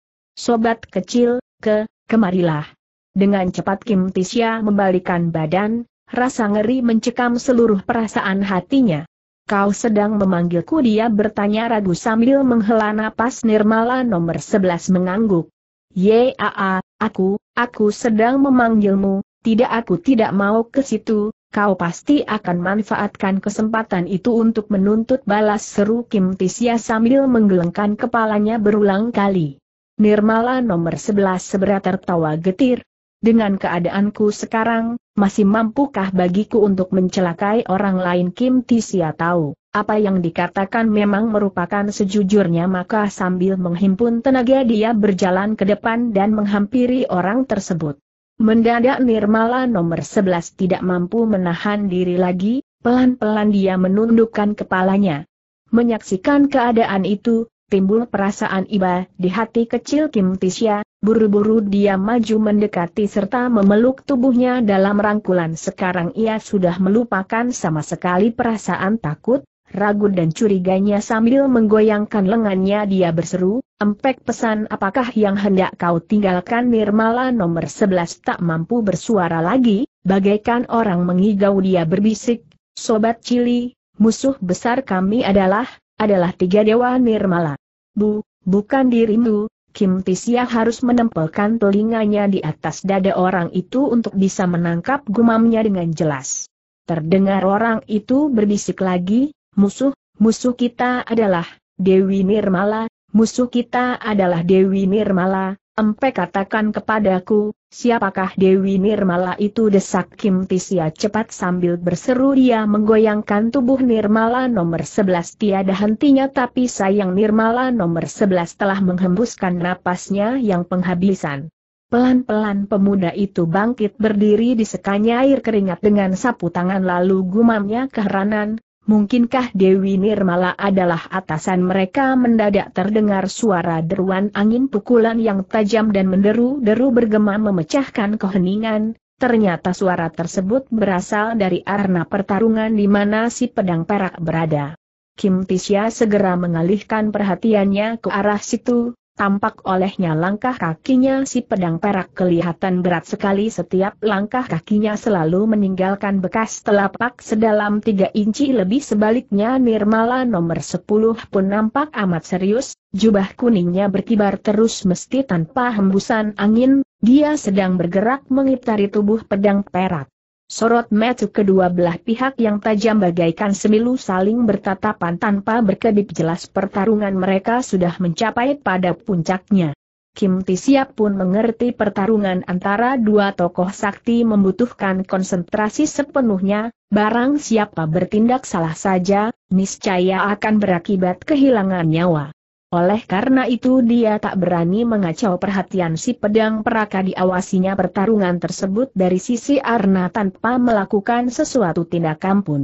Sobat kecil, ke, kemarilah. Dengan cepat Kim Tisya membalikan badan, rasa ngeri mencekam seluruh perasaan hatinya. Kau sedang memanggilku dia bertanya ragu sambil menghela napas Nirmala nomor 11 mengangguk. Yaa, aku, aku sedang memanggilmu, tidak aku tidak mau ke situ, kau pasti akan manfaatkan kesempatan itu untuk menuntut balas seru Kim Tisya sambil menggelengkan kepalanya berulang kali. Nirmala nomor sebelas seberat tertawa getir. Dengan keadaanku sekarang, masih mampukah bagiku untuk mencelakai orang lain Kim Tisia tahu, apa yang dikatakan memang merupakan sejujurnya maka sambil menghimpun tenaga dia berjalan ke depan dan menghampiri orang tersebut. Mendadak Nirmala nomor sebelas tidak mampu menahan diri lagi, pelan-pelan dia menundukkan kepalanya. Menyaksikan keadaan itu, timbul perasaan iba di hati kecil Kim Tisya, buru-buru dia maju mendekati serta memeluk tubuhnya dalam rangkulan sekarang ia sudah melupakan sama sekali perasaan takut, ragu dan curiganya sambil menggoyangkan lengannya dia berseru, empek pesan apakah yang hendak kau tinggalkan Nirmala nomor 11 tak mampu bersuara lagi, bagaikan orang mengigau dia berbisik, sobat cili, musuh besar kami adalah, adalah tiga dewa Nirmala. Bu, bukan dirimu, Kim Tisya harus menempelkan telinganya di atas dada orang itu untuk bisa menangkap gumamnya dengan jelas. Terdengar orang itu berbisik lagi, musuh, musuh kita adalah Dewi Nirmala, musuh kita adalah Dewi Nirmala, Empe katakan kepadaku, siapakah Dewi Nirmala itu desak Kim Tisia cepat sambil berseru dia menggoyangkan tubuh Nirmala nomor 11 tiada hentinya tapi sayang Nirmala nomor 11 telah menghembuskan napasnya yang penghabisan. Pelan-pelan pemuda itu bangkit berdiri di sekanya air keringat dengan sapu tangan lalu gumamnya keheranan, Mungkinkah Dewi Nirmala adalah atasan mereka mendadak terdengar suara deruan angin pukulan yang tajam dan menderu-deru bergema memecahkan keheningan, ternyata suara tersebut berasal dari arena pertarungan di mana si pedang perak berada. Kim Tisya segera mengalihkan perhatiannya ke arah situ, tampak olehnya langkah kakinya si pedang perak kelihatan berat sekali setiap langkah kakinya selalu meninggalkan bekas telapak sedalam 3 inci lebih sebaliknya Nirmala nomor 10 pun nampak amat serius, jubah kuningnya berkibar terus mesti tanpa hembusan angin, dia sedang bergerak mengitari tubuh pedang perak. Sorot mata kedua belah pihak yang tajam bagaikan semilu saling bertatapan tanpa berkedip jelas pertarungan mereka sudah mencapai pada puncaknya. Kim Tisiap pun mengerti pertarungan antara dua tokoh sakti membutuhkan konsentrasi sepenuhnya, barang siapa bertindak salah saja, niscaya akan berakibat kehilangan nyawa. Oleh karena itu dia tak berani mengacau perhatian si pedang peraka diawasinya pertarungan tersebut dari sisi Arna tanpa melakukan sesuatu tindakan pun.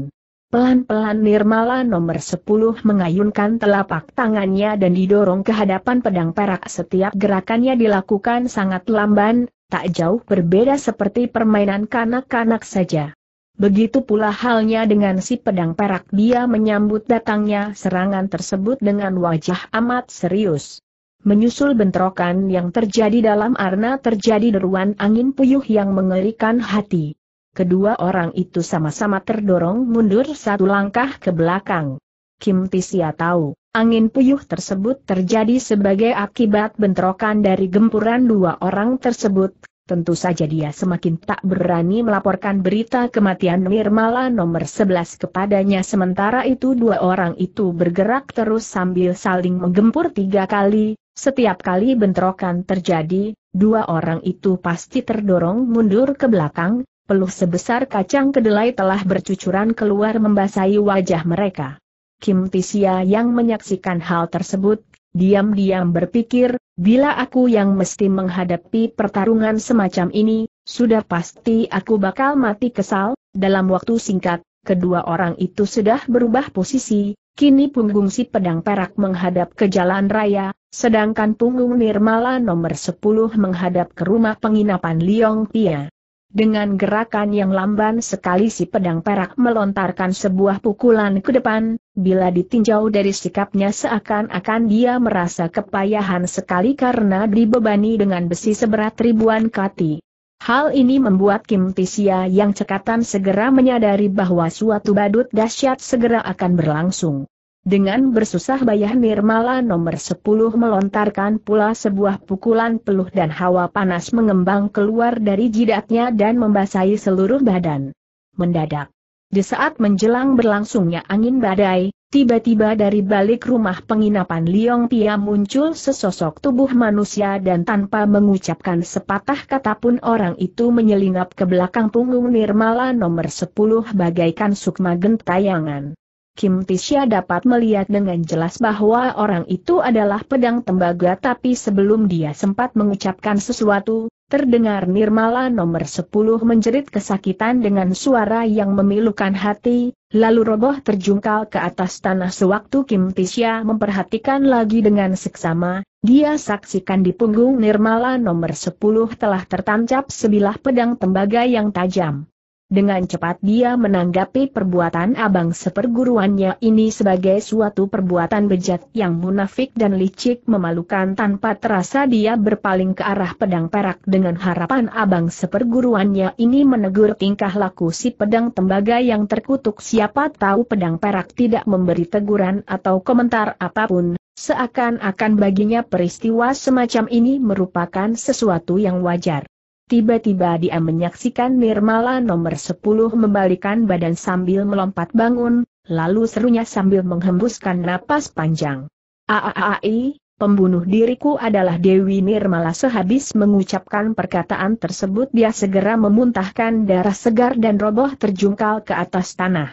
Pelan-pelan Nirmala nomor 10 mengayunkan telapak tangannya dan didorong ke hadapan pedang perak setiap gerakannya dilakukan sangat lamban, tak jauh berbeda seperti permainan kanak-kanak saja. Begitu pula halnya dengan si pedang perak dia menyambut datangnya serangan tersebut dengan wajah amat serius. Menyusul bentrokan yang terjadi dalam arna terjadi deruan angin puyuh yang mengerikan hati. Kedua orang itu sama-sama terdorong mundur satu langkah ke belakang. Kim Tisia tahu, angin puyuh tersebut terjadi sebagai akibat bentrokan dari gempuran dua orang tersebut tentu saja dia semakin tak berani melaporkan berita kematian Nirmala nomor 11 kepadanya sementara itu dua orang itu bergerak terus sambil saling menggempur tiga kali, setiap kali bentrokan terjadi, dua orang itu pasti terdorong mundur ke belakang, peluh sebesar kacang kedelai telah bercucuran keluar membasahi wajah mereka. Kim Tisia yang menyaksikan hal tersebut, diam-diam berpikir, bila aku yang mesti menghadapi pertarungan semacam ini, sudah pasti aku bakal mati kesal, dalam waktu singkat, kedua orang itu sudah berubah posisi, kini punggung si pedang perak menghadap ke jalan raya, sedangkan punggung Nirmala nomor 10 menghadap ke rumah penginapan Liong Pia. Dengan gerakan yang lamban sekali si pedang perak melontarkan sebuah pukulan ke depan, bila ditinjau dari sikapnya seakan-akan dia merasa kepayahan sekali karena dibebani dengan besi seberat ribuan kati. Hal ini membuat Kim Tisia yang cekatan segera menyadari bahwa suatu badut dahsyat segera akan berlangsung. Dengan bersusah bayah Nirmala nomor 10 melontarkan pula sebuah pukulan peluh dan hawa panas mengembang keluar dari jidatnya dan membasahi seluruh badan. Mendadak. Di saat menjelang berlangsungnya angin badai, tiba-tiba dari balik rumah penginapan Liong Pia muncul sesosok tubuh manusia dan tanpa mengucapkan sepatah kata pun orang itu menyelinap ke belakang punggung Nirmala nomor 10 bagaikan sukma gentayangan. Kim Tisha dapat melihat dengan jelas bahwa orang itu adalah pedang tembaga tapi sebelum dia sempat mengucapkan sesuatu, terdengar Nirmala nomor 10 menjerit kesakitan dengan suara yang memilukan hati, lalu roboh terjungkal ke atas tanah sewaktu Kim Tisha memperhatikan lagi dengan seksama, dia saksikan di punggung Nirmala nomor 10 telah tertancap sebilah pedang tembaga yang tajam. Dengan cepat dia menanggapi perbuatan abang seperguruannya ini sebagai suatu perbuatan bejat yang munafik dan licik memalukan tanpa terasa dia berpaling ke arah pedang perak dengan harapan abang seperguruannya ini menegur tingkah laku si pedang tembaga yang terkutuk siapa tahu pedang perak tidak memberi teguran atau komentar apapun. Seakan-akan baginya peristiwa semacam ini merupakan sesuatu yang wajar. Tiba-tiba dia menyaksikan Nirmala nomor 10 membalikan badan sambil melompat bangun, lalu serunya sambil menghembuskan napas panjang. Aaai, pembunuh diriku adalah Dewi Nirmala sehabis mengucapkan perkataan tersebut dia segera memuntahkan darah segar dan roboh terjungkal ke atas tanah.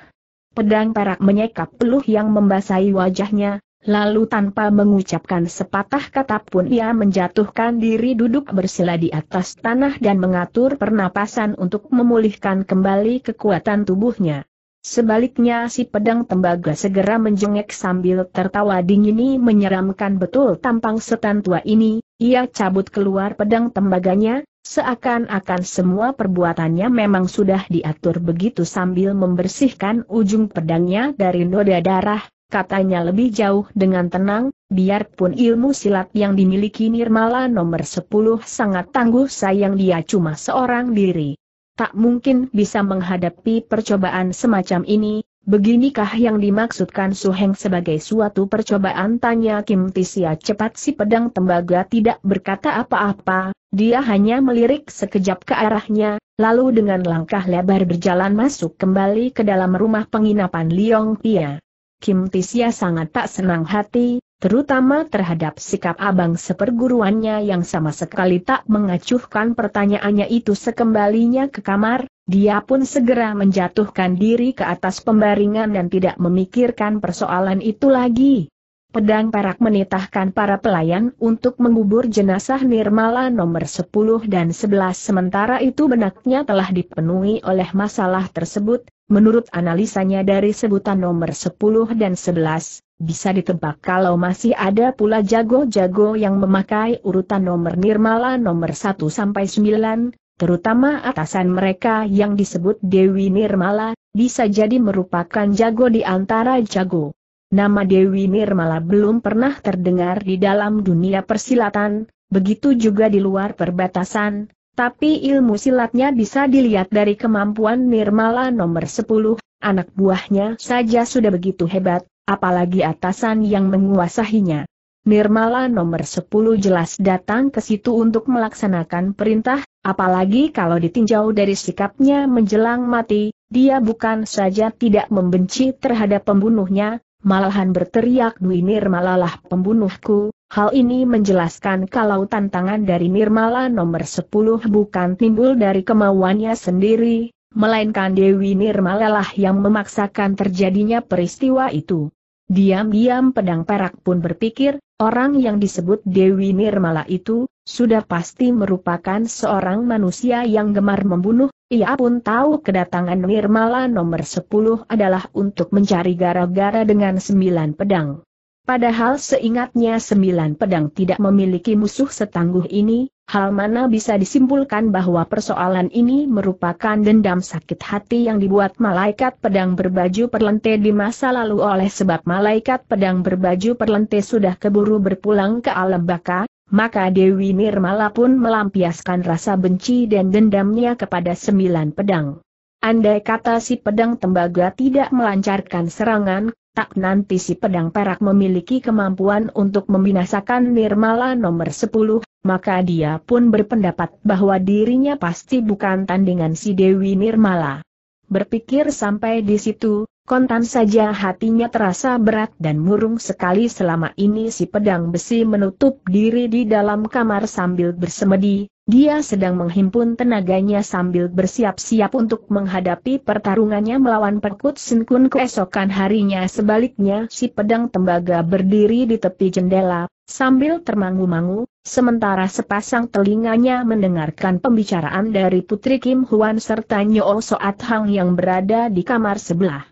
Pedang perak menyekap peluh yang membasahi wajahnya, Lalu tanpa mengucapkan sepatah kata pun ia menjatuhkan diri duduk bersila di atas tanah dan mengatur pernapasan untuk memulihkan kembali kekuatan tubuhnya. Sebaliknya si pedang tembaga segera menjengek sambil tertawa dingin ini menyeramkan betul tampang setan tua ini, ia cabut keluar pedang tembaganya, seakan-akan semua perbuatannya memang sudah diatur begitu sambil membersihkan ujung pedangnya dari noda darah, katanya lebih jauh dengan tenang, biarpun ilmu silat yang dimiliki Nirmala nomor 10 sangat tangguh sayang dia cuma seorang diri. Tak mungkin bisa menghadapi percobaan semacam ini, beginikah yang dimaksudkan Suheng sebagai suatu percobaan tanya Kim Tisia cepat si pedang tembaga tidak berkata apa-apa, dia hanya melirik sekejap ke arahnya, lalu dengan langkah lebar berjalan masuk kembali ke dalam rumah penginapan Liong Pia. Kim Tisya sangat tak senang hati, terutama terhadap sikap abang seperguruannya yang sama sekali tak mengacuhkan pertanyaannya itu sekembalinya ke kamar, dia pun segera menjatuhkan diri ke atas pembaringan dan tidak memikirkan persoalan itu lagi pedang perak menitahkan para pelayan untuk mengubur jenazah Nirmala nomor 10 dan 11 sementara itu benaknya telah dipenuhi oleh masalah tersebut, menurut analisanya dari sebutan nomor 10 dan 11, bisa ditebak kalau masih ada pula jago-jago yang memakai urutan nomor Nirmala nomor 1 sampai 9, terutama atasan mereka yang disebut Dewi Nirmala, bisa jadi merupakan jago di antara jago. Nama Dewi Nirmala belum pernah terdengar di dalam dunia persilatan, begitu juga di luar perbatasan, tapi ilmu silatnya bisa dilihat dari kemampuan Nirmala nomor 10, anak buahnya saja sudah begitu hebat, apalagi atasan yang menguasahinya. Nirmala nomor 10 jelas datang ke situ untuk melaksanakan perintah, apalagi kalau ditinjau dari sikapnya menjelang mati, dia bukan saja tidak membenci terhadap pembunuhnya, malahan berteriak Dwi Nirmalalah pembunuhku, hal ini menjelaskan kalau tantangan dari Nirmala nomor 10 bukan timbul dari kemauannya sendiri, melainkan Dewi Nirmalalah yang memaksakan terjadinya peristiwa itu. Diam-diam pedang perak pun berpikir, orang yang disebut Dewi Nirmala itu, sudah pasti merupakan seorang manusia yang gemar membunuh, ia pun tahu kedatangan Nirmala nomor 10 adalah untuk mencari gara-gara dengan sembilan pedang. Padahal seingatnya sembilan pedang tidak memiliki musuh setangguh ini, hal mana bisa disimpulkan bahwa persoalan ini merupakan dendam sakit hati yang dibuat malaikat pedang berbaju perlente di masa lalu oleh sebab malaikat pedang berbaju perlente sudah keburu berpulang ke alam baka, maka Dewi Nirmala pun melampiaskan rasa benci dan dendamnya kepada sembilan pedang. Andai kata si pedang tembaga tidak melancarkan serangan, tak nanti si pedang perak memiliki kemampuan untuk membinasakan Nirmala nomor sepuluh. maka dia pun berpendapat bahwa dirinya pasti bukan tandingan si Dewi Nirmala. Berpikir sampai di situ, Kontan saja hatinya terasa berat dan murung sekali selama ini si pedang besi menutup diri di dalam kamar sambil bersemedi, dia sedang menghimpun tenaganya sambil bersiap-siap untuk menghadapi pertarungannya melawan Perkut Sinkun keesokan harinya sebaliknya si pedang tembaga berdiri di tepi jendela, sambil termangu-mangu, sementara sepasang telinganya mendengarkan pembicaraan dari Putri Kim Huan serta Nyo Soat Hang yang berada di kamar sebelah.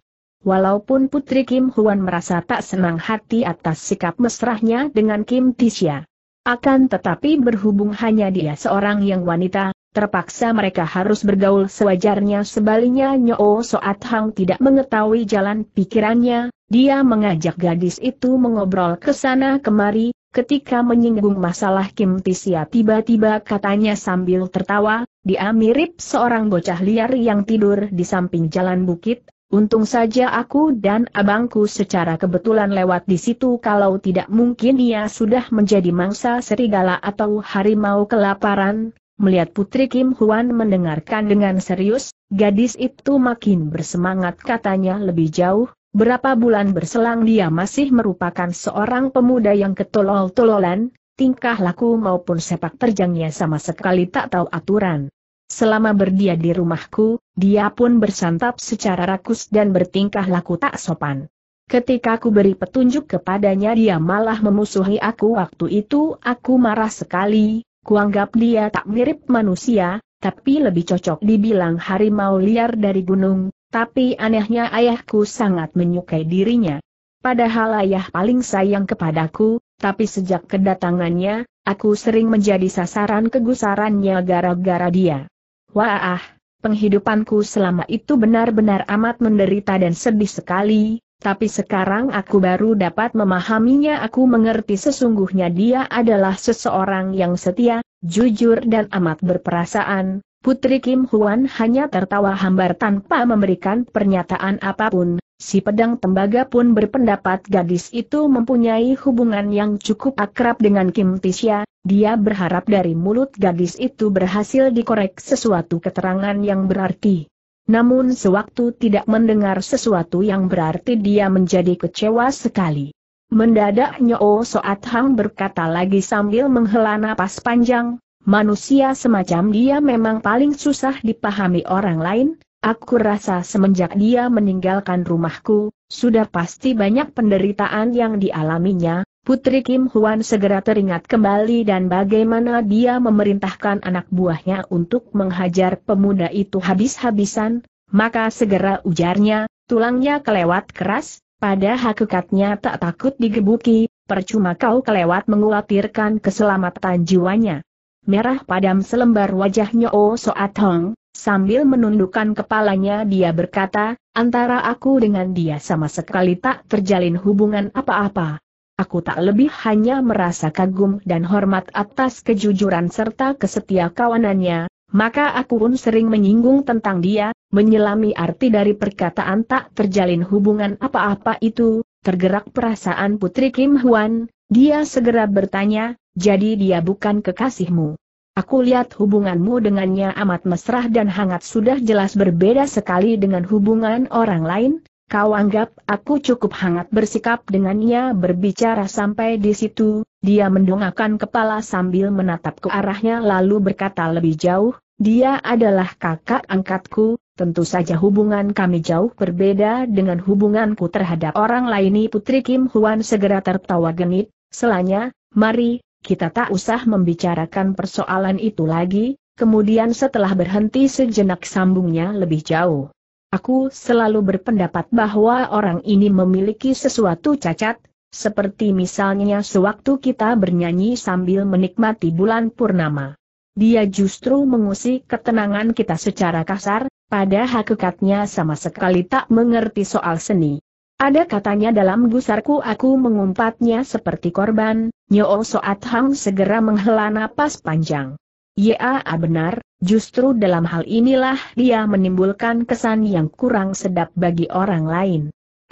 Walaupun putri Kim Huan merasa tak senang hati atas sikap mesrahnya dengan Kim Tisha. Akan tetapi berhubung hanya dia seorang yang wanita, terpaksa mereka harus bergaul sewajarnya sebaliknya Nyo Soat Hang tidak mengetahui jalan pikirannya, dia mengajak gadis itu mengobrol ke sana kemari, Ketika menyinggung masalah Kim Tisia tiba-tiba katanya sambil tertawa, dia mirip seorang bocah liar yang tidur di samping jalan bukit, Untung saja aku dan abangku secara kebetulan lewat di situ kalau tidak mungkin ia sudah menjadi mangsa serigala atau harimau kelaparan. Melihat Putri Kim Huan mendengarkan dengan serius, gadis itu makin bersemangat katanya lebih jauh, berapa bulan berselang dia masih merupakan seorang pemuda yang ketolol-tololan, tingkah laku maupun sepak terjangnya sama sekali tak tahu aturan. Selama berdia di rumahku, dia pun bersantap secara rakus dan bertingkah laku tak sopan. Ketika aku beri petunjuk kepadanya dia malah memusuhi aku waktu itu aku marah sekali, kuanggap dia tak mirip manusia, tapi lebih cocok dibilang harimau liar dari gunung, tapi anehnya ayahku sangat menyukai dirinya. Padahal ayah paling sayang kepadaku, tapi sejak kedatangannya, aku sering menjadi sasaran kegusarannya gara-gara dia. Wah, penghidupanku selama itu benar-benar amat menderita dan sedih sekali, tapi sekarang aku baru dapat memahaminya aku mengerti sesungguhnya dia adalah seseorang yang setia, jujur dan amat berperasaan, Putri Kim Huan hanya tertawa hambar tanpa memberikan pernyataan apapun, Si pedang tembaga pun berpendapat gadis itu mempunyai hubungan yang cukup akrab dengan Kim Tisha, dia berharap dari mulut gadis itu berhasil dikorek sesuatu keterangan yang berarti. Namun sewaktu tidak mendengar sesuatu yang berarti dia menjadi kecewa sekali. Mendadak Nyo Soat Hang berkata lagi sambil menghela napas panjang, manusia semacam dia memang paling susah dipahami orang lain, Aku rasa semenjak dia meninggalkan rumahku, sudah pasti banyak penderitaan yang dialaminya, Putri Kim Huan segera teringat kembali dan bagaimana dia memerintahkan anak buahnya untuk menghajar pemuda itu habis-habisan, maka segera ujarnya, tulangnya kelewat keras, pada hakikatnya tak takut digebuki, percuma kau kelewat menguatirkan keselamatan jiwanya. Merah padam selembar wajahnya Oh Soat Hong, Sambil menundukkan kepalanya dia berkata, antara aku dengan dia sama sekali tak terjalin hubungan apa-apa. Aku tak lebih hanya merasa kagum dan hormat atas kejujuran serta kesetia kawanannya, maka aku pun sering menyinggung tentang dia, menyelami arti dari perkataan tak terjalin hubungan apa-apa itu, tergerak perasaan Putri Kim Huan, dia segera bertanya, jadi dia bukan kekasihmu. Aku lihat hubunganmu dengannya amat mesra dan hangat sudah jelas berbeda sekali dengan hubungan orang lain, kau anggap aku cukup hangat bersikap dengannya berbicara sampai di situ, dia mendongakkan kepala sambil menatap ke arahnya lalu berkata lebih jauh, dia adalah kakak angkatku, tentu saja hubungan kami jauh berbeda dengan hubunganku terhadap orang lain Putri Kim Huan segera tertawa genit, selanya, mari, kita tak usah membicarakan persoalan itu lagi, kemudian setelah berhenti sejenak sambungnya lebih jauh. Aku selalu berpendapat bahwa orang ini memiliki sesuatu cacat, seperti misalnya sewaktu kita bernyanyi sambil menikmati bulan purnama. Dia justru mengusik ketenangan kita secara kasar, pada hakikatnya sama sekali tak mengerti soal seni. Ada katanya dalam gusarku aku mengumpatnya seperti korban, Nyo oh Soat Hang segera menghela napas panjang. Ya ah, benar, justru dalam hal inilah dia menimbulkan kesan yang kurang sedap bagi orang lain.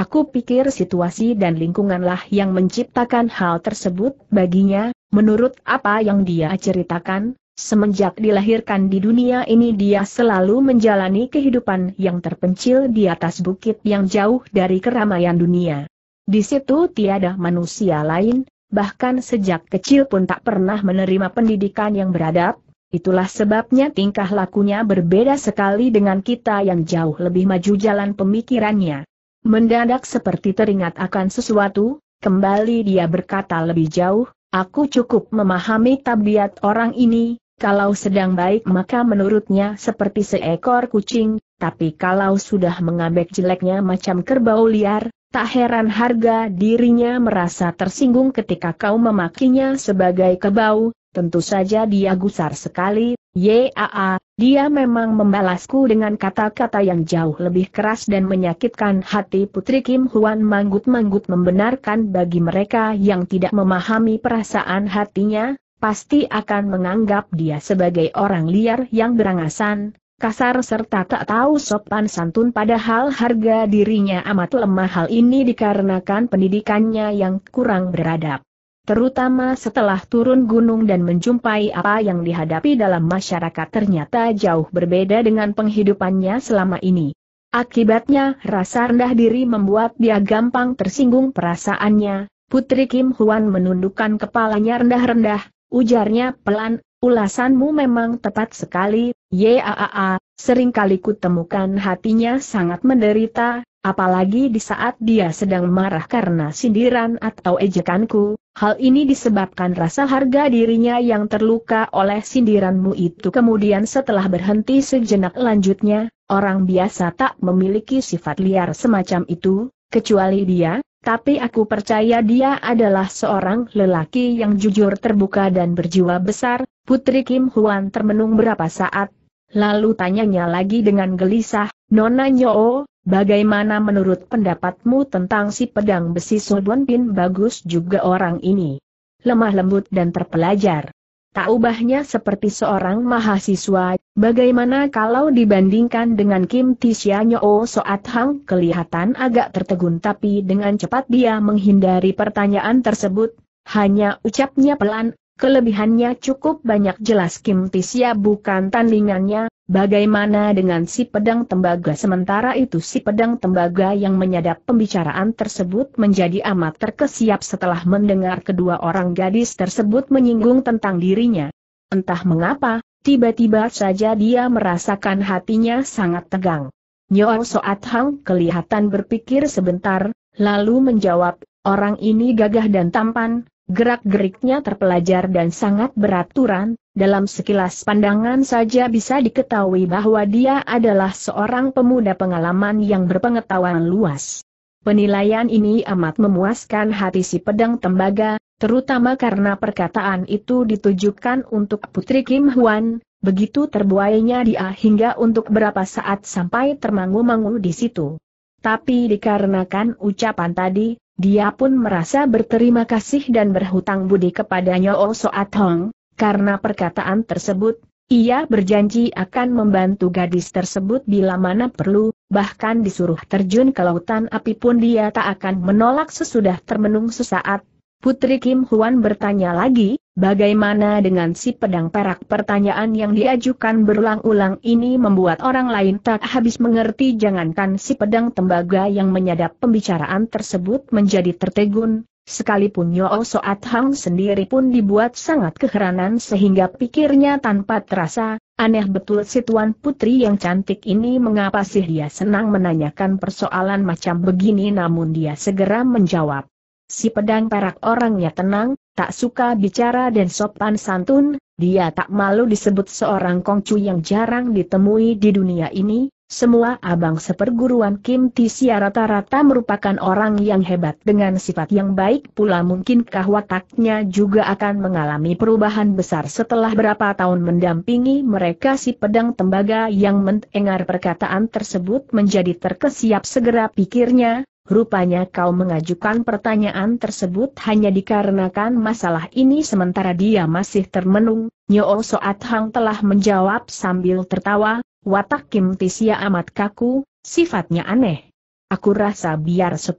Aku pikir situasi dan lingkunganlah yang menciptakan hal tersebut baginya, menurut apa yang dia ceritakan, Semenjak dilahirkan di dunia ini dia selalu menjalani kehidupan yang terpencil di atas bukit yang jauh dari keramaian dunia. Di situ tiada manusia lain, bahkan sejak kecil pun tak pernah menerima pendidikan yang beradab, itulah sebabnya tingkah lakunya berbeda sekali dengan kita yang jauh lebih maju jalan pemikirannya. Mendadak seperti teringat akan sesuatu, kembali dia berkata lebih jauh, Aku cukup memahami tabiat orang ini, kalau sedang baik maka menurutnya seperti seekor kucing, tapi kalau sudah mengabek jeleknya macam kerbau liar, tak heran harga dirinya merasa tersinggung ketika kau memakinya sebagai kebau, tentu saja dia gusar sekali, yaa, dia memang membalasku dengan kata-kata yang jauh lebih keras dan menyakitkan hati Putri Kim Huan manggut-manggut membenarkan bagi mereka yang tidak memahami perasaan hatinya, pasti akan menganggap dia sebagai orang liar yang berangasan, kasar serta tak tahu sopan santun padahal harga dirinya amat lemah hal ini dikarenakan pendidikannya yang kurang beradab. Terutama setelah turun gunung dan menjumpai apa yang dihadapi dalam masyarakat ternyata jauh berbeda dengan penghidupannya selama ini. Akibatnya, rasa rendah diri membuat dia gampang tersinggung perasaannya. Putri Kim Huan menundukkan kepalanya rendah-rendah, ujarnya pelan, ulasanmu memang tepat sekali, yaa, seringkali kutemukan hatinya sangat menderita, apalagi di saat dia sedang marah karena sindiran atau ejekanku, hal ini disebabkan rasa harga dirinya yang terluka oleh sindiranmu itu kemudian setelah berhenti sejenak lanjutnya, orang biasa tak memiliki sifat liar semacam itu, kecuali dia, tapi aku percaya dia adalah seorang lelaki yang jujur terbuka dan berjiwa besar, Putri Kim Huan termenung berapa saat, lalu tanyanya lagi dengan gelisah, Nona Nyoo, bagaimana menurut pendapatmu tentang si pedang besi Sobon Pin bagus juga orang ini? Lemah lembut dan terpelajar. Tak ubahnya seperti seorang mahasiswa Bagaimana kalau dibandingkan dengan Kim Tisya Nyo Soat Hang kelihatan agak tertegun tapi dengan cepat dia menghindari pertanyaan tersebut, hanya ucapnya pelan, kelebihannya cukup banyak jelas Kim Tisya bukan tandingannya, bagaimana dengan si pedang tembaga sementara itu si pedang tembaga yang menyadap pembicaraan tersebut menjadi amat terkesiap setelah mendengar kedua orang gadis tersebut menyinggung tentang dirinya. Entah mengapa, Tiba-tiba saja dia merasakan hatinya sangat tegang. Nyo Soat Hang kelihatan berpikir sebentar, lalu menjawab, orang ini gagah dan tampan, gerak-geriknya terpelajar dan sangat beraturan, dalam sekilas pandangan saja bisa diketahui bahwa dia adalah seorang pemuda pengalaman yang berpengetahuan luas. Penilaian ini amat memuaskan hati si pedang tembaga, terutama karena perkataan itu ditujukan untuk Putri Kim Huan, begitu terbuainya dia hingga untuk berapa saat sampai termangu-mangu di situ. Tapi dikarenakan ucapan tadi, dia pun merasa berterima kasih dan berhutang budi kepadanya Oh Soat Hong, karena perkataan tersebut, ia berjanji akan membantu gadis tersebut bila mana perlu, bahkan disuruh terjun ke lautan api pun dia tak akan menolak sesudah termenung sesaat, Putri Kim Huan bertanya lagi, bagaimana dengan si pedang perak pertanyaan yang diajukan berulang-ulang ini membuat orang lain tak habis mengerti jangankan si pedang tembaga yang menyadap pembicaraan tersebut menjadi tertegun, sekalipun Yo Soat Hang sendiri pun dibuat sangat keheranan sehingga pikirnya tanpa terasa, aneh betul si tuan putri yang cantik ini mengapa sih dia senang menanyakan persoalan macam begini namun dia segera menjawab. Si pedang perak orangnya tenang, tak suka bicara dan sopan santun, dia tak malu disebut seorang kongcu yang jarang ditemui di dunia ini, semua abang seperguruan Kim Tisia rata-rata merupakan orang yang hebat dengan sifat yang baik pula mungkinkah wataknya juga akan mengalami perubahan besar setelah berapa tahun mendampingi mereka si pedang tembaga yang mendengar perkataan tersebut menjadi terkesiap segera pikirnya, Rupanya kau mengajukan pertanyaan tersebut hanya dikarenakan masalah ini sementara dia masih termenung, Nyo oh Soat Hang telah menjawab sambil tertawa, watak Kim Tisia amat kaku, sifatnya aneh. Aku rasa biar 10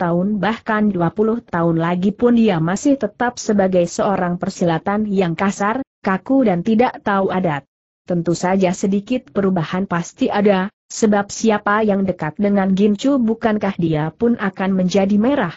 tahun bahkan 20 tahun lagi pun dia masih tetap sebagai seorang persilatan yang kasar, kaku dan tidak tahu adat. Tentu saja sedikit perubahan pasti ada, Sebab siapa yang dekat dengan Gincu bukankah dia pun akan menjadi merah?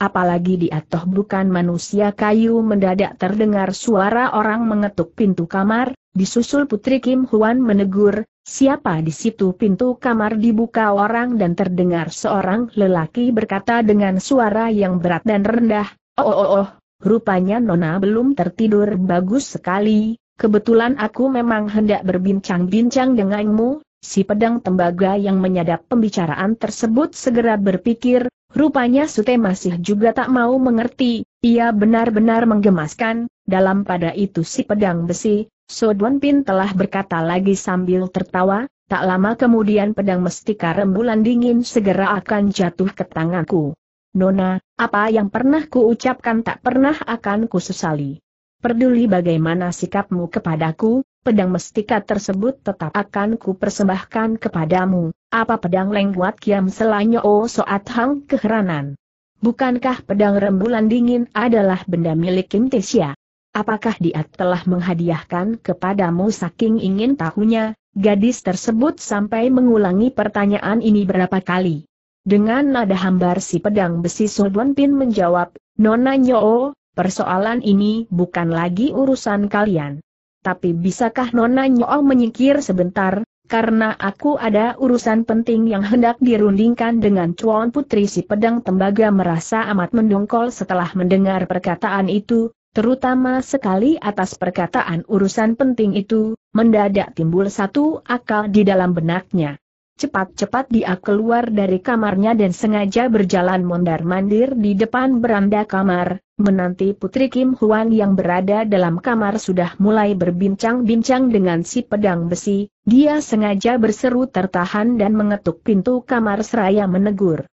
Apalagi di atoh bukan manusia kayu mendadak terdengar suara orang mengetuk pintu kamar, disusul Putri Kim Huan menegur, siapa di situ pintu kamar dibuka orang dan terdengar seorang lelaki berkata dengan suara yang berat dan rendah, oh oh, oh. rupanya Nona belum tertidur bagus sekali, kebetulan aku memang hendak berbincang-bincang denganmu, si pedang tembaga yang menyadap pembicaraan tersebut segera berpikir, rupanya Sute masih juga tak mau mengerti, ia benar-benar menggemaskan, dalam pada itu si pedang besi, Sodwan Pin telah berkata lagi sambil tertawa, tak lama kemudian pedang mestika rembulan dingin segera akan jatuh ke tanganku. Nona, apa yang pernah kuucapkan tak pernah akan sesali. Peduli bagaimana sikapmu kepadaku, pedang mestika tersebut tetap akan kupersembahkan kepadamu. Apa pedang lengguat kiam selanya o soat hang keheranan? Bukankah pedang rembulan dingin adalah benda milik Kim Tisya? Apakah dia telah menghadiahkan kepadamu saking ingin tahunya? Gadis tersebut sampai mengulangi pertanyaan ini berapa kali. Dengan nada hambar si pedang besi Sulbon Pin menjawab, Nona Nyo, persoalan ini bukan lagi urusan kalian tapi bisakah Nona Nyo menyingkir sebentar, karena aku ada urusan penting yang hendak dirundingkan dengan Cuan Putri si pedang tembaga merasa amat mendongkol setelah mendengar perkataan itu, terutama sekali atas perkataan urusan penting itu, mendadak timbul satu akal di dalam benaknya. Cepat-cepat dia keluar dari kamarnya dan sengaja berjalan mondar-mandir di depan beranda kamar, menanti Putri Kim Huan yang berada dalam kamar sudah mulai berbincang-bincang dengan si pedang besi, dia sengaja berseru tertahan dan mengetuk pintu kamar seraya menegur.